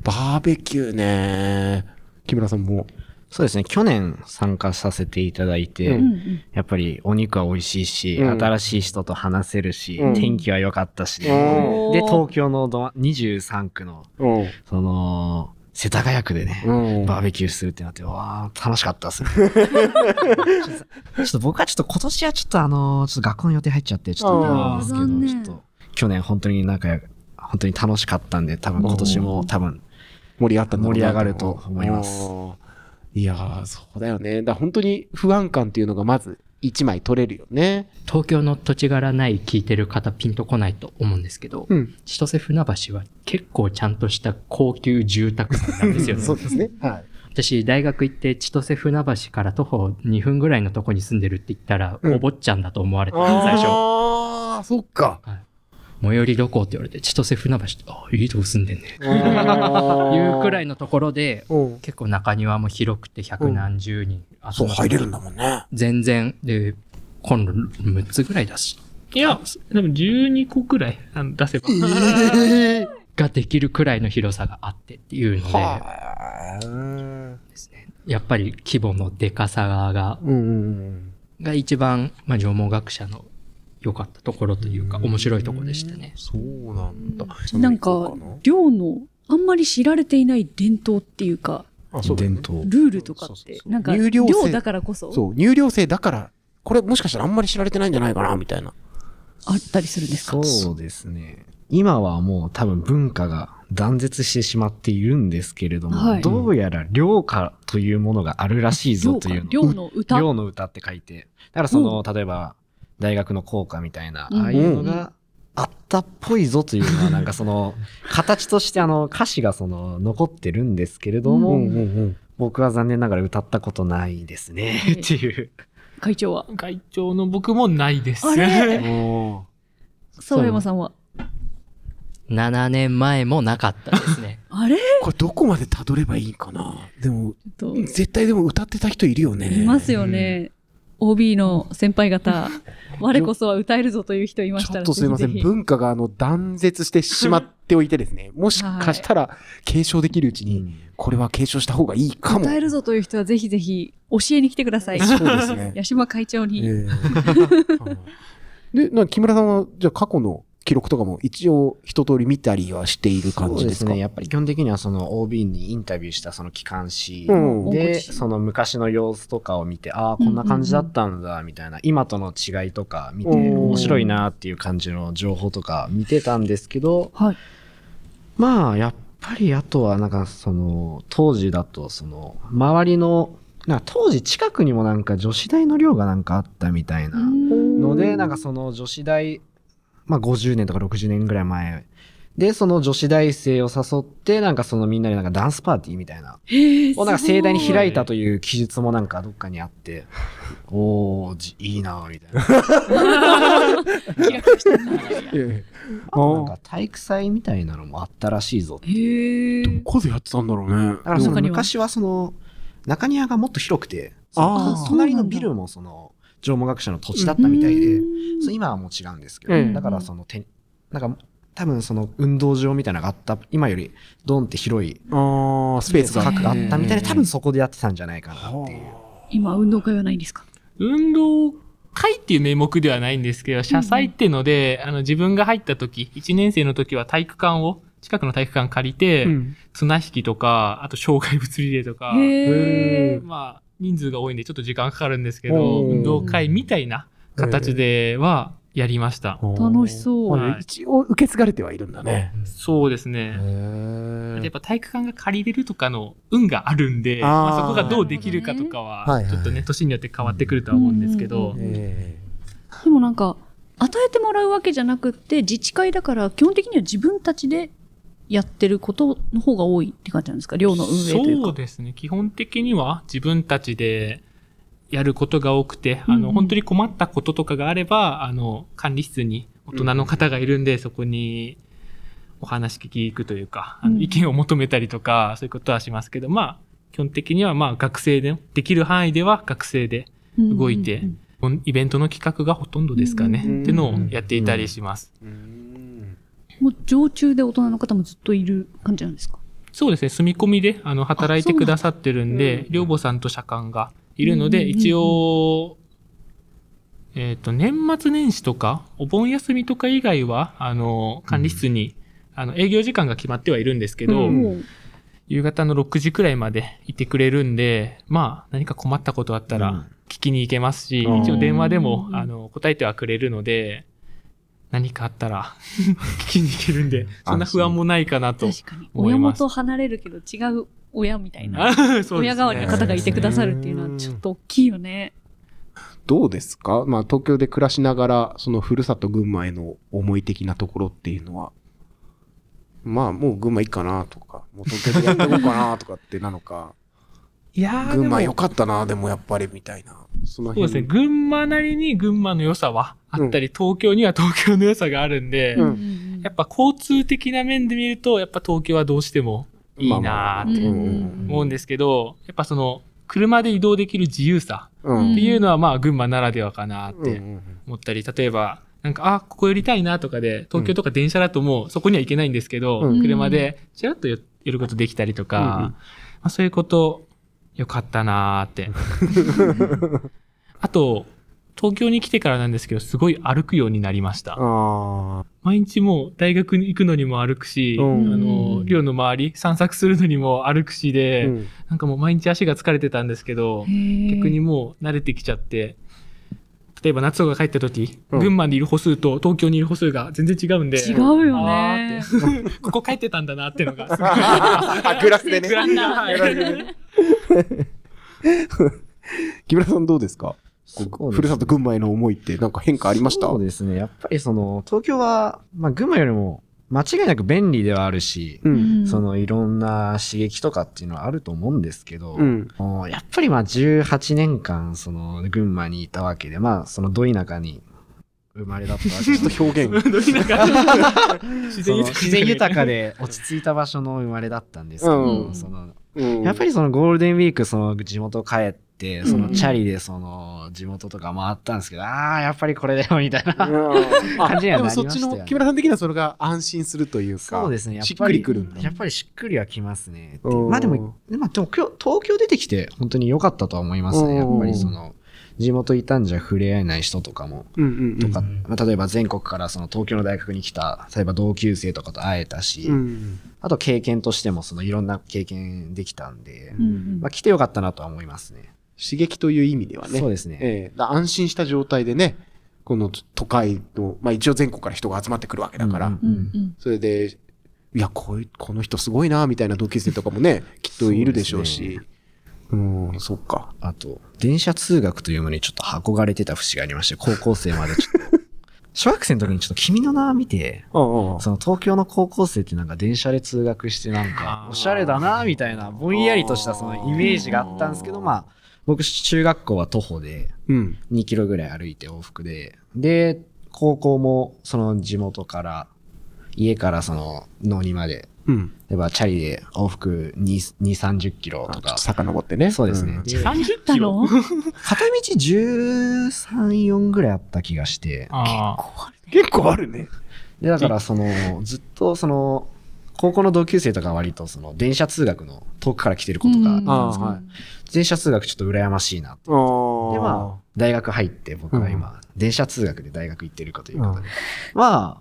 バーベキューね木村さんも。そうですね、去年参加させていただいて、うん、やっぱりお肉は美味しいし、うん、新しい人と話せるし、うん、天気は良かったし、で、東京のど23区の、その、世田谷区でね、バーベキューするってなって、わー、楽しかったっすね ちょっと僕はちょっと今年はちょっとあの、ちょっと学校の予定入っちゃって、ちょっとなんですけど、ちょっと、去年本当になんか、本当に楽しかったんで、多分今年も多分、盛り上がった盛り上がると思います。いやー、そうだよね。だ本当に不安感っていうのがまず1枚取れるよね。東京の土地柄ない聞いてる方ピンとこないと思うんですけど、うん、千歳船橋は結構ちゃんとした高級住宅街なんですよね。そうですね。はい。私、大学行って千歳船橋から徒歩2分ぐらいのとこに住んでるって言ったら、うん、お坊ちゃんだと思われてた、最初。ああ、そっか。はい最寄りどこって言われて、千歳船橋って、ああ、いいとこ住んでんね。いうくらいのところで、結構中庭も広くて百何十人、うん、そう、入れるんだもんね。全然、で、今度6つぐらい出し。いや、でも12個くらいあ出せば。え ができるくらいの広さがあってっていうので、ですね、やっぱり規模のでかさが、うんうんうん、が一番、まあ、縄文学者の良かったところというか、面白いところでしたね。そうなんだ。なんか、寮のあんまり知られていない伝統っていうか、伝統、ルールとかって、なんか、寮だからこそ。そう、入寮制だから、これもしかしたらあんまり知られてないんじゃないかな、みたいな。あったりするんですかそうですね。今はもう多分文化が断絶してしまっているんですけれども、はい、どうやら漁歌というものがあるらしいぞというの。寮の歌。漁の歌って書いて。だからその、例えば、大学の校歌みたいな、ああいうのがあったっぽいぞというのは、なんかその、形としてあの歌詞がその残ってるんですけれども、僕は残念ながら歌ったことないですね、っていう。会長は会長の僕もないです。あれ沢 山さんは7年前もなかったですね。あれこれどこまでたどればいいかなでも、絶対でも歌ってた人いるよね。いますよね。OB の先輩方、我こそは歌えるぞという人いましたら。ちょっとすいません。文化があの断絶してしまっておいてですね、もしかしたら継承できるうちに、これは継承した方がいいかも。歌えるぞという人はぜひぜひ教えに来てください。そうですね。八島会長に。えー、で、な木村さんは、じゃあ過去の記録とかも一応一通り見たりはしている感じですかね。やっぱり基本的にはその OB にインタビューしたその機関誌で、その昔の様子とかを見て、ああ、こんな感じだったんだ、みたいな、今との違いとか見て、面白いなっていう感じの情報とか見てたんですけど、はい、まあ、やっぱりあとはなんかその、当時だとその、周りのな当時近くにもなんか女子大の寮がなんかあったみたいなのでなんかその女子大まあ、50年とか60年ぐらい前で、その女子大生を誘って、なんかそのみんなでなんかダンスパーティーみたいな。をなんか盛大に開いたという記述もなんかどっかにあって、おー、いいなみたいな。キラキラしてな。なんか体育祭みたいなのもあったらしいぞって。どこでやってたんだろうね。だからその昔はその、中庭がもっと広くて、隣のビルもその、縄文学者の土地だったみたいで、うん、今はもう違うんですけど、うん、だからそのてなんか多分その運動場みたいなのがあった今よりドンって広いスペースがあったみたいで多分そこでやってたんじゃないかなっていう今運動会はないんですか運動会っていう名目ではないんですけど社債っていうので、うん、あの自分が入った時1年生の時は体育館を近くの体育館借りて、うん、綱引きとか、あと障害物リレーとか、まあ、人数が多いんでちょっと時間かかるんですけど、運動会みたいな形ではやりました。楽しそう、はい。一応受け継がれてはいるんだね。そうですね。やっぱ体育館が借りれるとかの運があるんで、まあ、そこがどうできるかとかは、ちょっとね、年によって変わってくるとは思うんですけど。でもなんか、与えてもらうわけじゃなくて、自治会だから基本的には自分たちでやってることの方が多いって感じなんですか寮の運営というか。そうですね。基本的には自分たちでやることが多くて、あの、うんうん、本当に困ったこととかがあれば、あの、管理室に大人の方がいるんで、うんそこにお話聞き行くというか、あの意見を求めたりとか、うん、そういうことはしますけど、まあ、基本的にはまあ学生で、できる範囲では学生で動いて、うんうんうん、イベントの企画がほとんどですかね、うんうん、っていうのをやっていたりします。うんうんうんもう常駐で大人の方もずっといる感じなんですかそうですね、住み込みで、あの、働いてくださってるんで、寮母さんと社官がいるので、一応、えっ、と、年末年始とか、お盆休みとか以外は、あの、管理室に、あの、営業時間が決まってはいるんですけど、夕方の6時くらいまでいてくれるんで、まあ、何か困ったことあったら、聞きに行けますし、一応電話でも、あの、答えてはくれるので、何かあったら聞きに行けるんで、そんな不安もないかなと確かに。親元離れるけど違う親みたいな、親代わりの方がいてくださるっていうのはちょっと大きいよね。どうですかまあ東京で暮らしながら、そのふるさと群馬への思い的なところっていうのは、まあもう群馬いいかなとか、もう東京でやっていこうかなとかってなのか、いや群馬良かったな、でもやっぱりみたいな。そそうですね。群馬なりに群馬の良さはあったり、うん、東京には東京の良さがあるんで、うん、やっぱ交通的な面で見ると、やっぱ東京はどうしてもいいなって思うんですけど、やっぱその、車で移動できる自由さっていうのは、まあ、群馬ならではかなって思ったり、例えば、なんか、あ、ここ寄りたいなとかで、東京とか電車だともうそこには行けないんですけど、うん、車でちらっと寄ることできたりとか、うんうん、まあ、そういうことよかったなーって。あと、東京に来てからなんですけど、すごい歩くようになりました。毎日もう大学に行くのにも歩くし、うん、あの、寮の周り散策するのにも歩くしで、うん、なんかもう毎日足が疲れてたんですけど、逆にもう慣れてきちゃって、例えば夏とか帰った時、群馬にいる歩数と東京にいる歩数が全然違うんで違うよね ここ帰ってたんだなっていうのが あグラスでねグラスで木村さんどうですかふるさと群馬への思いってなんか変化ありましたそうですね。やっぱりその、東京は、まあ群馬よりも間違いなく便利ではあるし、うん、そのいろんな刺激とかっていうのはあると思うんですけど、うん、やっぱりまあ18年間その群馬にいたわけで、まあそのど田舎に生まれだったわけで。と表現。自然豊かで落ち着いた場所の生まれだったんですけど、うん、そのやっぱりそのゴールデンウィーク、その地元帰って、そのチャリでその地元とか回ったんですけど、うん、ああ、やっぱりこれだよ、みたいな感じにはなりました、ね、でもそっちの木村さん的にはそれが安心するというか、そうですね、やっぱり、しっくりるんだ。やっぱりしっくりはきますね。まあでも、でも今日東京出てきて本当に良かったとは思いますね。やっぱりその、地元いたんじゃ触れ合えない人とかも、とか、まあ、例えば全国からその東京の大学に来た、例えば同級生とかと会えたし、うんうん、あと経験としてもそのいろんな経験できたんで、まあ、来てよかったなとは思いますね。刺激という意味ではね。そうですね。えー、安心した状態でね、この都会の、まあ一応全国から人が集まってくるわけだから、それで、いや、こういう、この人すごいな、みたいな同級生とかもね、きっといるでしょうし、うん、そっか。あと、電車通学というものにちょっと憧れてた節がありまして、高校生までちょっと。小学生の時にちょっと君の名を見て、その東京の高校生ってなんか電車で通学してなんか、おしゃれだなみたいな、ぼんやりとしたそのイメージがあったんですけど、まあ、僕中学校は徒歩で、2キロぐらい歩いて往復で、で、高校もその地元から、家からその、農にまでうん、例えばチャリで往復2、30キロとか。遡ってね。そうですね。うん、30キロ片道13、4ぐらいあった気がして。結構あるね。で、だからその、ずっとその、高校の同級生とか割とその電車通学の遠くから来てることがあんですけど、はい、電車通学ちょっと羨ましいなっで、まあ、大学入って僕は今、電車通学で大学行ってるかということまあ、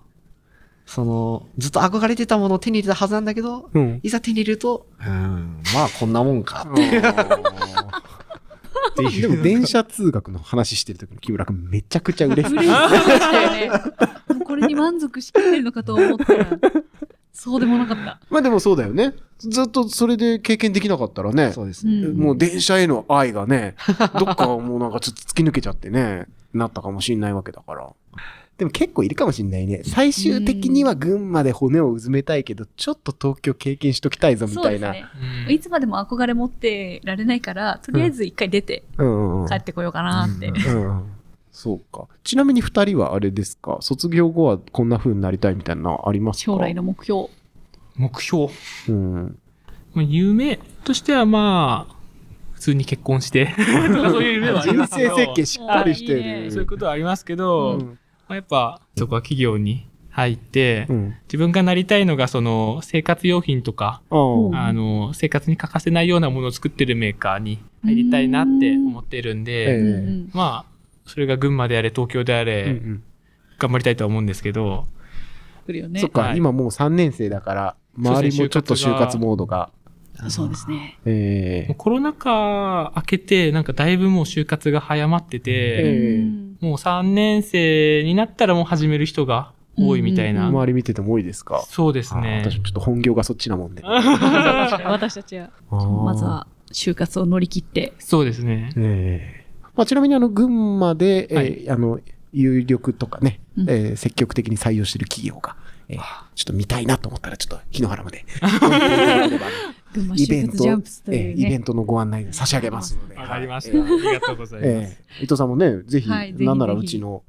その、ずっと憧れてたものを手に入れたはずなんだけど、うん、いざ手に入れると、うん、まあこんなもんか。でも電車通学の話してる時の木村君めちゃくちゃ嬉しい。嬉しいよね。これに満足しきってるのかと思ったら。そうでもなかった。まあでもそうだよね。ずっとそれで経験できなかったらね。そうですね。もう電車への愛がね、どっかもうなんかちょっと突き抜けちゃってね、なったかもしれないわけだから。でも結構いるかもしんないね。最終的には群馬で骨をうずめたいけど、ちょっと東京経験しときたいぞみたいな。ね、いつまでも憧れ持ってられないから、とりあえず一回出て、帰ってこようかなって。そうか。ちなみに二人はあれですか卒業後はこんな風になりたいみたいなのありますか将来の目標。目標。うん。まあ、夢としてはまあ、普通に結婚して そういう夢はあ人生設計しっかりしてる。いいね、そういうことはありますけど、うんやっぱそこは企業に入って、うん、自分がなりたいのがその生活用品とか、うん、あの生活に欠かせないようなものを作ってるメーカーに入りたいなって思ってるんで、うん、まあそれが群馬であれ東京であれ、頑張りたいとは思うんですけど、ね、そっか、はい、今もう3年生だから周りもちょっと就活モードがそうですね。えー、コロナ禍明けて、なんかだいぶもう就活が早まってて、えー、もう3年生になったらもう始める人が多いみたいな。うんうん、周り見てても多いですかそうですね。私ちょっと本業がそっちなもんで、私たちは、まずは就活を乗り切って。そうですね。えー、まあ、ちなみにあの、群馬で、えー、はい、あの、有力とかね、えー、積極的に採用してる企業が、えー、ちょっと見たいなと思ったら、ちょっと日野原まで。イベント、ね、えイベントのご案内差し上げますので。わかりました、ありがとうございます。えー、伊藤さんもね、ぜひ、なんならうちの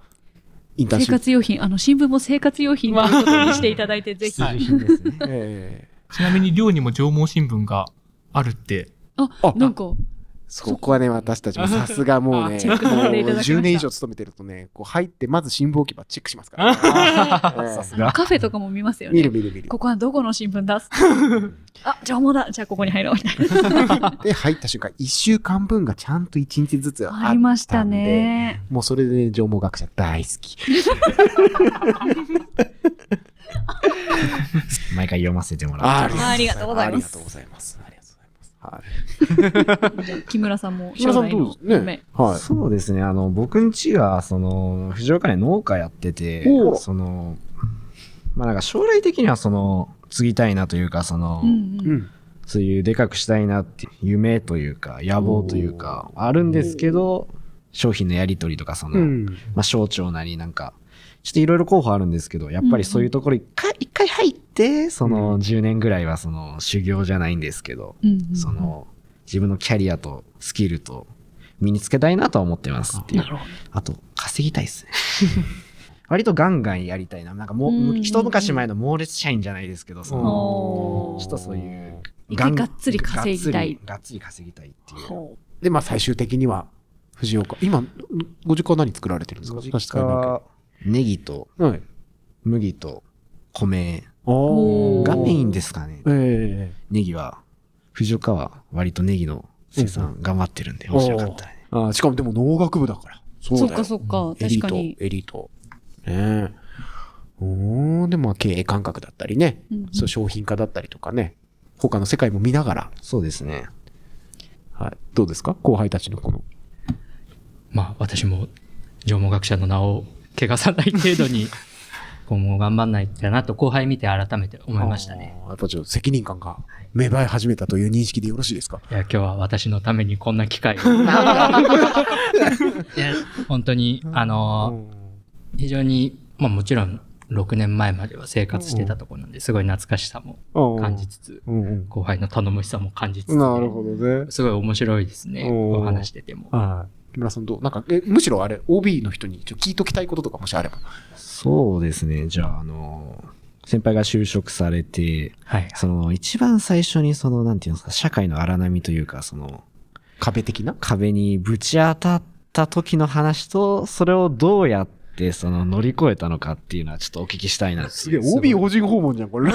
インターン生活用品、あの、新聞も生活用品ということにしていただいて、ぜひ。ね、えちなみに、寮にも縄文新聞があるって。あ、あなんか。そこはね私たちもさすがもうねもう10年以上勤めてるとねこう入ってまず新聞置機ばチェックしま すから、カフェとかも見ますよね見る見る見るここはどこの新聞出す あ情報だじゃあここに入ろうみたいなで入った瞬間1週間分がちゃんと1日ずつありましたねもうそれで、ね、情報学者大好き 毎回読ませてもらいます。ありがとうございます。はい。木村さんも、木村さんどうね。はい。そうですね。あの、僕んちが、その、藤岡で農家やってて、その、まあなんか将来的にはその、継ぎたいなというか、その、うんうん、そういうでかくしたいなって夢というか、野望というか、あるんですけど、商品のやり取りとか、その、まあ省庁なりなんか、ちょっといろいろ候補あるんですけど、やっぱりそういうところ一回、一回入って、その10年ぐらいはその修行じゃないんですけど、その自分のキャリアとスキルと身につけたいなとは思ってますっていう。あと、稼ぎたいっすね。割とガンガンやりたいな。なんかもう、一昔前の猛烈社員じゃないですけど、その、ちょっとそういう。がっつり稼ぎたい。がっつり稼ぎたいっていう。で、まあ最終的には、藤岡。今、ご実家は何作られてるんですか確かに。ネギと、はい、麦と米がメインですかね。ネギは、藤岡は割とネギの生産頑張ってるんで、面白かったね。あしかもでも農学部だから。そうかそうか、うん、確かに。エリート、エリート。ねおでも経営感覚だったりね、うん、そう商品化だったりとかね、他の世界も見ながら。そうですね。はい。どうですか後輩たちのこの。まあ、私も、縄文学者の名を怪我さない程度に、今後頑張んないだなと後輩見て改めて思いましたね。やっぱちょっと責任感が芽生え始めたという認識でよろしいですか、い、や、今日は私のためにこんな機会を。本当に、あのー、非常に、まあもちろん6年前までは生活してたところなんで、すごい懐かしさも感じつつ、後輩の頼もしさも感じつつ、ね、なるほどね。すごい面白いですね。お話してても。は木村さんどうなんか、え、むしろあれ、OB の人にちょ聞いときたいこととかもしあれば。そうですね。じゃあ、あの、先輩が就職されて、はい、その、一番最初にその、なんていうんですか、社会の荒波というか、その、壁的な壁にぶち当たった時の話と、それをどうやって、その乗り越えたのかっていうのはちょっとお聞きしたいなすげえ、OB 法人訪問じゃん、これ。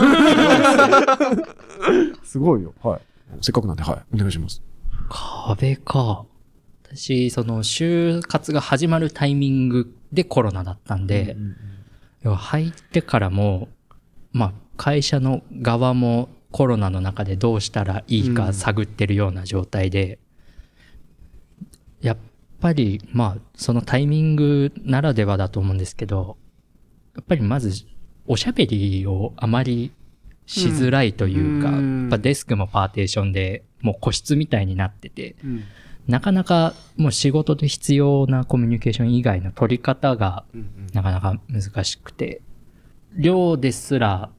すごいよ。はい。せっかくなんで、はい。お願いします。壁か。私、その、就活が始まるタイミングでコロナだったんで、要は入ってからも、まあ、会社の側もコロナの中でどうしたらいいか探ってるような状態で、うん、やっぱり、まあ、そのタイミングならではだと思うんですけど、やっぱりまず、おしゃべりをあまりしづらいというか、うん、やっぱデスクもパーテーションでもう個室みたいになってて、うんなかなかもう仕事で必要なコミュニケーション以外の取り方がなかなか難しくて、寮ですら、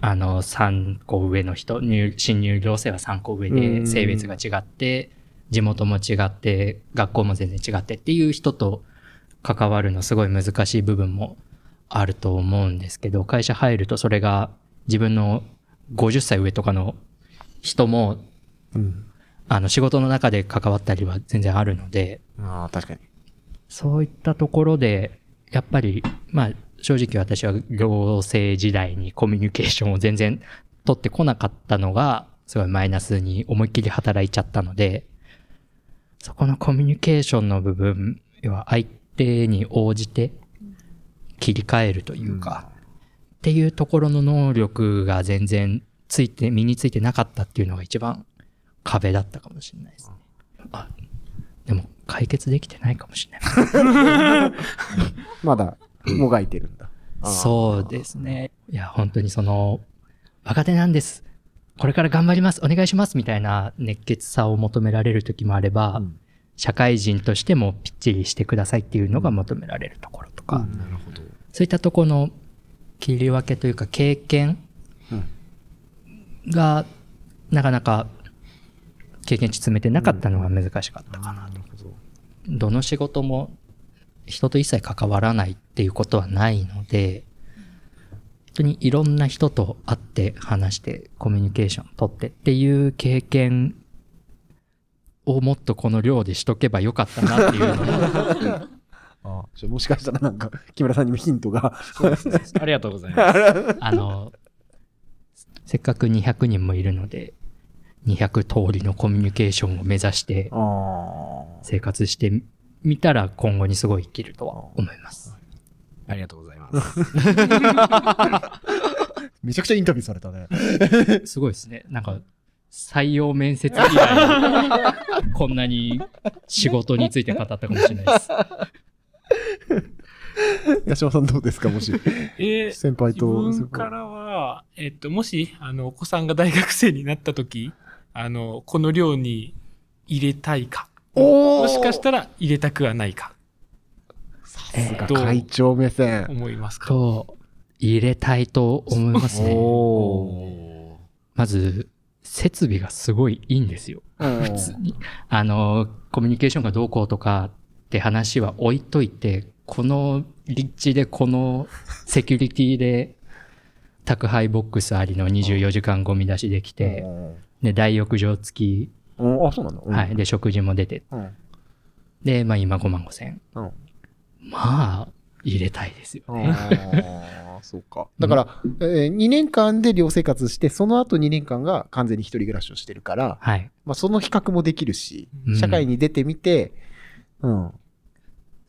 あの、3個上の人、入新入寮生は3個上で性別が違って、地元も違って、学校も全然違ってっていう人と関わるのすごい難しい部分もあると思うんですけど、会社入るとそれが自分の50歳上とかの人も、あの、仕事の中で関わったりは全然あるので。ああ、確かに。そういったところで、やっぱり、まあ、正直私は行政時代にコミュニケーションを全然取ってこなかったのが、すごいマイナスに思いっきり働いちゃったので、そこのコミュニケーションの部分、要は相手に応じて切り替えるというか、っていうところの能力が全然ついて、身についてなかったっていうのが一番壁だったかもしれないですね。あでも解決できてないかもしれない。まだもがいてるんだ。そうですね。いや、本当にその、若手なんです。これから頑張ります。お願いします。みたいな熱血さを求められる時もあれば、うん、社会人としてもぴっちりしてくださいっていうのが求められるところとか、うんほどそういったとこの切り分けというか経験が、なかなか経験値詰めてなかったのが難しかったかなと。どの仕事も人と一切関わらないっていうことはないので、本当にいろんな人と会って話してコミュニケーション取ってっていう経験をもっとこの量でしとけばよかったなっていうの ああもしかしたらなんか木村さんにもヒントがありがとうございます。あのせっかく200人もいるので200通りのコミュニケーションを目指して生活してみたら今後にすごい生きるとは思います。ありがとうございます。めちゃくちゃインタビューされたね。すごいですね。なんか採用面接以来、こんなに仕事について語ったかもしれないです。八島さんどうですかもし。えー、先輩と。自分からは、えっと、もし、あの、お子さんが大学生になった時あの、この量に入れたいか。もしかしたら入れたくはないか。さすが会長目線。思いますか入れたいと思いますね。まず、設備がすごいいいんですよ。普通に。あの、コミュニケーションがどうこうとかって話は置いといて、この立地でこのセキュリティで宅配ボックスありの24時間ゴミ出しできて、で、大浴場付き。あ、そうなんだ。うん、はい。で、食事も出て。うん、で、まあ今5万5千。うん、まあ、入れたいですよね。ああ、そうか。だから、えー、2年間で寮生活して、その後2年間が完全に一人暮らしをしてるから、はい。まあその比較もできるし、社会に出てみて、うん。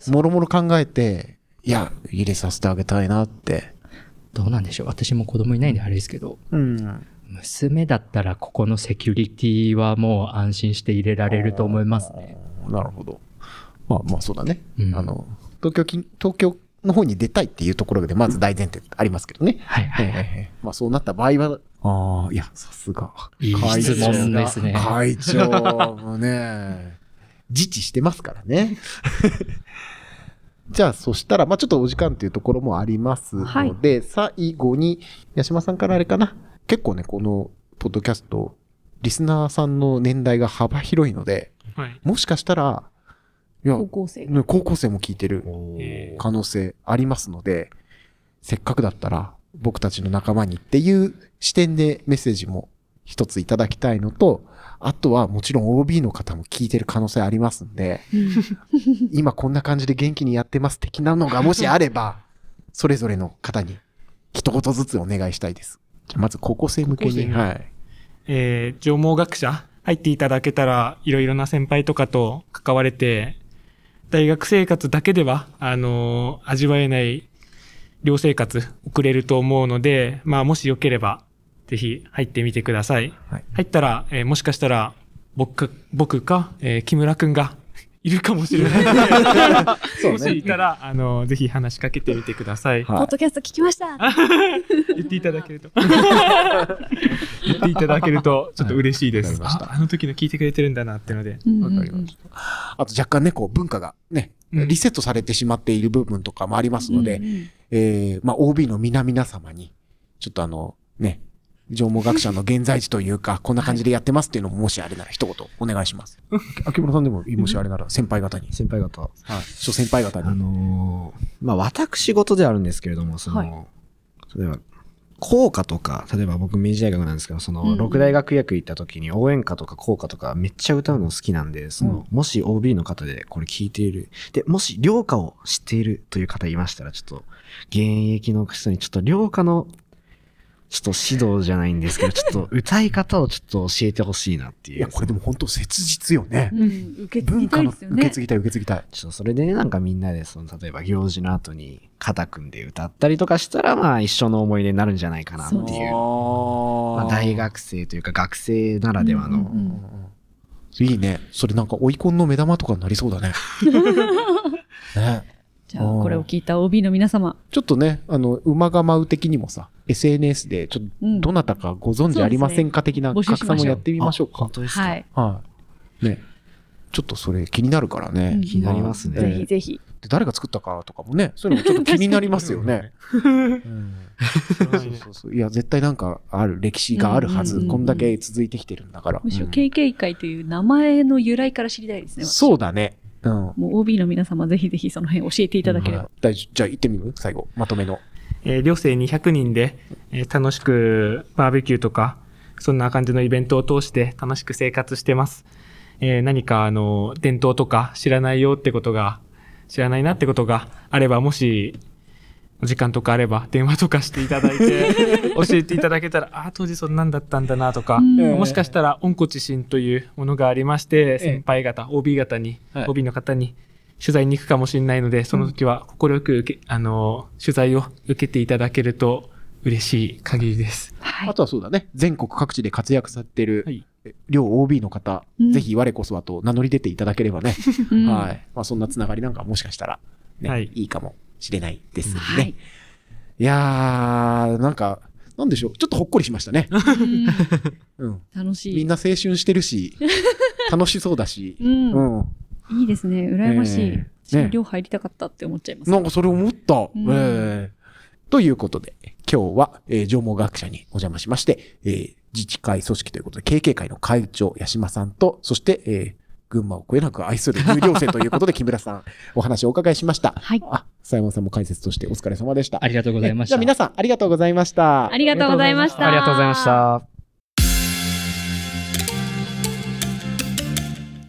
もろもろ考えて、いや、入れさせてあげたいなって。どうなんでしょう。私も子供いないんであれですけど。うん。娘だったらここのセキュリティはもう安心して入れられると思いますね。なるほど。まあまあそうだね。うん、あの東京近東京の方に出たいっていうところでまず大前提ありますけどね。はいはい、はい、まあそうなった場合は、ああ、いや、さすが。いい質問ですね。会長もね、自治してますからね。じゃあ、そしたら、まあ、ちょっとお時間というところもありますので、はい、最後に、八島さんからあれかな、結構ね、このポッドキャスト、リスナーさんの年代が幅広いので、はい、もしかしたら、いや、高校生。高校生も聞いてる可能性ありますので、せっかくだったら僕たちの仲間にっていう視点でメッセージも一ついただきたいのと、あとはもちろん OB の方も聞いてる可能性ありますんで、今こんな感じで元気にやってます的なのがもしあれば、それぞれの方に一言ずつお願いしたいです。まず高校生向けに、はい。えー、文学者入っていただけたら、いろいろな先輩とかと関われて、大学生活だけでは、あのー、味わえない寮生活送れると思うので、まあ、もしよければ、ぜひ入ってみてください。はい、入ったら、えー、もしかしたら、僕か、僕か、えー、木村くんがいるかもしれないもしいたら、あの、ぜひ話しかけてみてください。ポ、ッドキャスト聞きました 言っていただけると。言っていただけると、ちょっと嬉しいです、あ。の時の聞いてくれてるんだなってので。わかりました。あと若干ね、こう、文化がね、リセットされてしまっている部分とかもありますので、えー、まあ、OB の皆々様に、ちょっとあの、ね、上毛学者の現在地というか、こんな感じでやってますっていうのも、もしあれなら一言お願いします。秋村さんでも、もしあれなら先輩方に。先輩方。はい。諸先輩方に。あのー、まあ、私事であるんですけれども、その、はい、例えば、効果とか、例えば僕明治大学なんですけど、その、六大学役行った時に応援歌とか効果とかめっちゃ歌うの好きなんで、その、もし OB の方でこれ聞いている、で、もし、良歌を知っているという方いましたら、ちょっと、現役の人にちょっと良歌のちょっと指導じゃないんですけど、ちょっと歌い方をちょっと教えてほしいなっていう。いや、これでも本当切実よね。うん、受け継ぎたいですよね。受け継ぎたい、受け継ぎたい。ちょっとそれでね、なんかみんなで、その、例えば行事の後に肩組んで歌ったりとかしたら、まあ一緒の思い出になるんじゃないかなっていう。うまあ、大学生というか学生ならではの、うんうんうん。いいね。それなんか追い込んの目玉とかになりそうだね。ね。じゃあ、これを聞いた OB の皆様。ちょっとね、あの、馬が舞う的にもさ、SNS で、ちょっと、どなたかご存知ありませんか的な拡散もやってみましょうか。うん、ですかはい。ね。ちょっとそれ気になるからね。気になりますね。ぜひぜひ。で誰が作ったかとかもね、そういうのもちょっと気になりますよね。いや、絶対なんかある、歴史があるはず、こんだけ続いてきてるんだから。むしろ KK 会という名前の由来から知りたいですね。そうだね。うん、もう OB の皆様ぜひぜひその辺教えていただければ。大、丈、夫。じゃあ行ってみる最後、まとめの。えー、寮生200人で、えー、楽しくバーベキューとか、そんな感じのイベントを通して楽しく生活してます。えー、何かあの、伝統とか知らないよってことが、知らないなってことがあれば、もし、お時間とかあれば電話とかしていただいて 教えていただけたら、ああ、当時そんなんだったんだなとか、もしかしたら、温故知新というものがありまして、先輩方、OB 方に、はい、OB の方に取材に行くかもしれないので、その時は快く受け、あの、取材を受けていただけると嬉しい限りです。はい、あとはそうだね、全国各地で活躍されてる、はい、両 OB の方、うん、ぜひ我こそはと名乗り出ていただければね、はい。まあそんなつながりなんかもしかしたら、ね、はい、いいかもしれないですね。はい、いやー、なんか、なんでしょう、ちょっとほっこりしましたね。うん、楽しい。みんな青春してるし、楽しそうだし。うん、うん、いいですね、羨ましい。えー、入りたかったって思っちゃいます、ね、なんかそれ思った。うん、えー、ということで、今日は、えー、上学者にお邪魔しまして、えー、自治会組織ということで、KK 会の会長、八島さんと、そして、えー、群馬をこえなく愛する有料生ということで、木村さん、お話をお伺いしました。はい。あ、佐山さんも解説としてお疲れ様でした。ありがとうございました。じゃあ皆さん、ありがとうございました。ありがとうございました。ありがとうございました。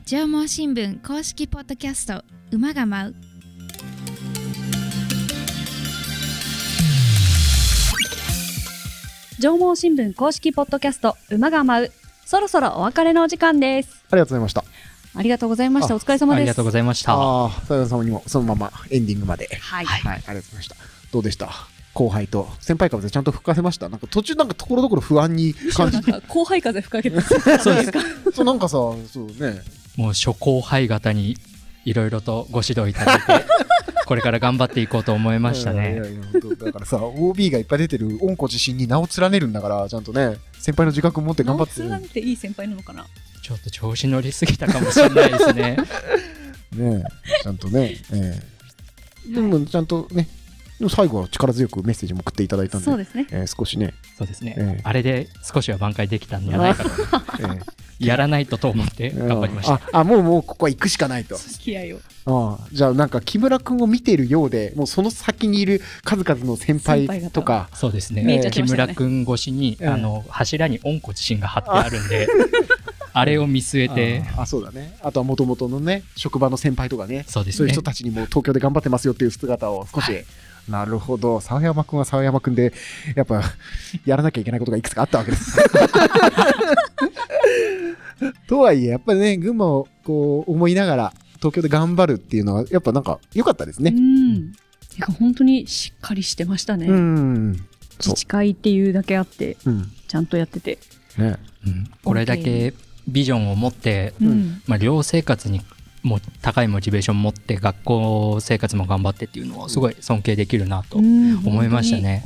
縄文新聞公式ポッドキャスト「馬が舞う」縄文新聞公式ポッドキャスト「馬が舞う」そろそろお別れのお時間ですありがとうございましたありがとうございました。お疲れ様です。ありがとうございました。さや様にもそのままエンディングまで。はい。はい、ありがとうございました。どうでした後輩と先輩風ちゃんと吹かせましたなんか途中なんかところどころ不安に感じて後輩風吹かけてそうですかそうなんかさそうねもう初後輩型にいろいろとご指導いただいて これから頑張っていこうと思いましたね。いやいやだからさ、OB がいっぱい出てる、温故自身に名を連ねるんだから、ちゃんとね、先輩の自覚を持って頑張って。名を連ねていい先輩なのかなちょっと調子乗りすぎたかもしれないですね。ねちゃんとね、えでもちゃんとね、最後は力強くメッセージも送っていただいたんで、そうですね、え少しね、そうですね、えあれで少しは挽回できたんじゃないかと、え やらないとと思って頑張りました。ああもうもうここは行くしかないと。合をああじゃあなんか木村君を見ているようでもうその先にいる数々の先輩とかそうですね、ね、木村君越しに、あの柱に温故自身が貼ってあるんであれを見据えてあそうだねあとはもともとのね職場の先輩とかねそうです、ね、そういう人たちにも東京で頑張ってますよっていう姿を少し、はい、なるほど澤山君は澤山君でやっぱ やらなきゃいけないことがいくつかあったわけです とはいえやっぱりね群馬をこう思いながら東京で頑張るっていうのはやっぱなんか良かったですね。うんてか本当にしっかりしてましたね。自治会っていうだけあって、うん、ちゃんとやってて。ね、うん、これだけビジョンを持って、うん、まあ、寮生活にも高いモチベーションを持って学校生活も頑張ってっていうのはすごい尊敬できるなと思いましたね。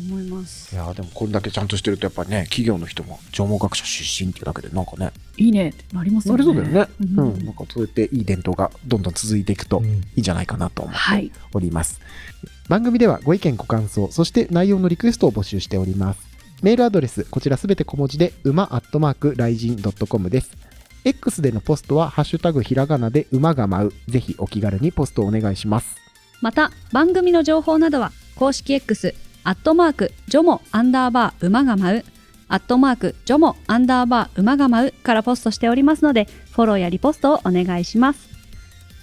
いやでもこれだけちゃんとしてるとやっぱりね企業の人も縄文学者出身っていうだけでなんかねいいねってなりますよね。なりそうだよね。うん、うん、なんかそうやっていい伝統がどんどん続いていくといいんじゃないかなと思っております。はい、番組ではご意見ご感想そして内容のリクエストを募集しております。メールアドレスこちらすべて小文字で馬アットマークライジンドットコムです。X でのポストはハッシュタグひらがなで馬が舞う。ぜひお気軽にポストお願いします。また、番組の情報などは公式 X、アットマーク、ジョモアンダーバー馬が舞う、アットマーク、ジョモアンダーバー馬が舞うからポストしておりますので、フォローやリポストをお願いします。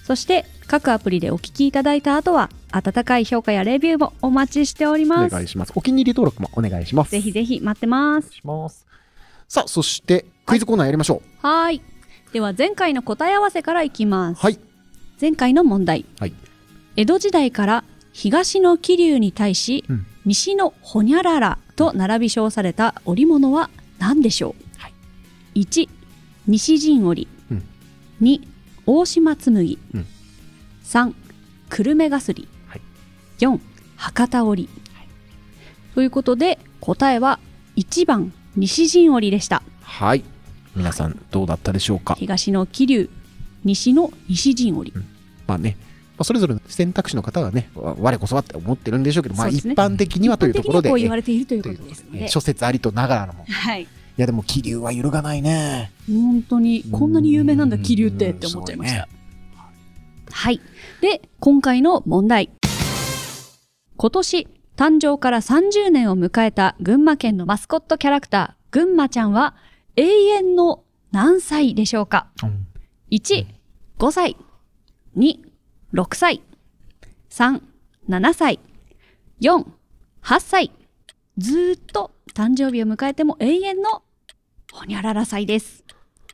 そして、各アプリでお聞きいただいた後は、温かい評価やレビューもお待ちしております。お願いします。お気に入り登録もお願いします。ぜひぜひ待ってます。ますさあ、そして、クイズコーナーやりましょう。はい。では前回の答え合わせからいきます。はい。前回の問題。はい。江戸時代から東の気流に対し、うん西のほにゃららと並び称された織物は何でしょう、はい、1西陣織、うん、2大島紬、うん、3久留米がすり、はい、4博多織、はい、ということで答えは1番西陣織でしたはい皆さんどうだったでしょうか、はい、東の桐生西の西陣織、うん、まあねそれぞれの選択肢の方がね、我こそはって思ってるんでしょうけど、まあ、一般的にはというところで、う言われているということですね。諸説ありとながらのも。はい、いや、でも、気流は揺るがないね。本当に、こんなに有名なんだ、気流ってって思っちゃいました。はい。で、今回の問題。今年、誕生から30年を迎えた群馬県のマスコットキャラクター、群馬ちゃんは、永遠の何歳でしょうか、うん、?1、5歳。2、6歳。3、7歳。4、8歳。ずっと誕生日を迎えても永遠のほにゃらら歳です。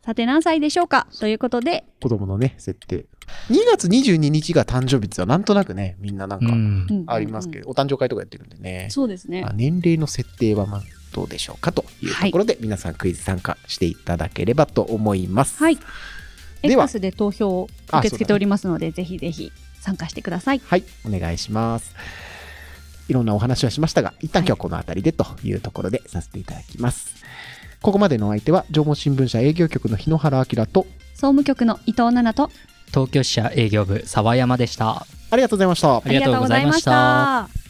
さて何歳でしょうかということで。子供のね、設定。2月22日が誕生日ってなんとなくね、みんななんかありますけど、うん、お誕生会とかやってるんでね。そうですね。年齢の設定はまあどうでしょうかというところで、皆さんクイズ参加していただければと思います。はい。では X で投票を受け付けておりますので、ね、ぜひぜひ参加してください。はい、お願いします。いろんなお話はしましたが、一旦今日この辺りでというところでさせていただきます。はい、ここまでのお相手は、情報新聞社営業局の日野原明と、総務局の伊藤奈々と、東京支社営業部沢山でした。ありがとうございました。ありがとうございました。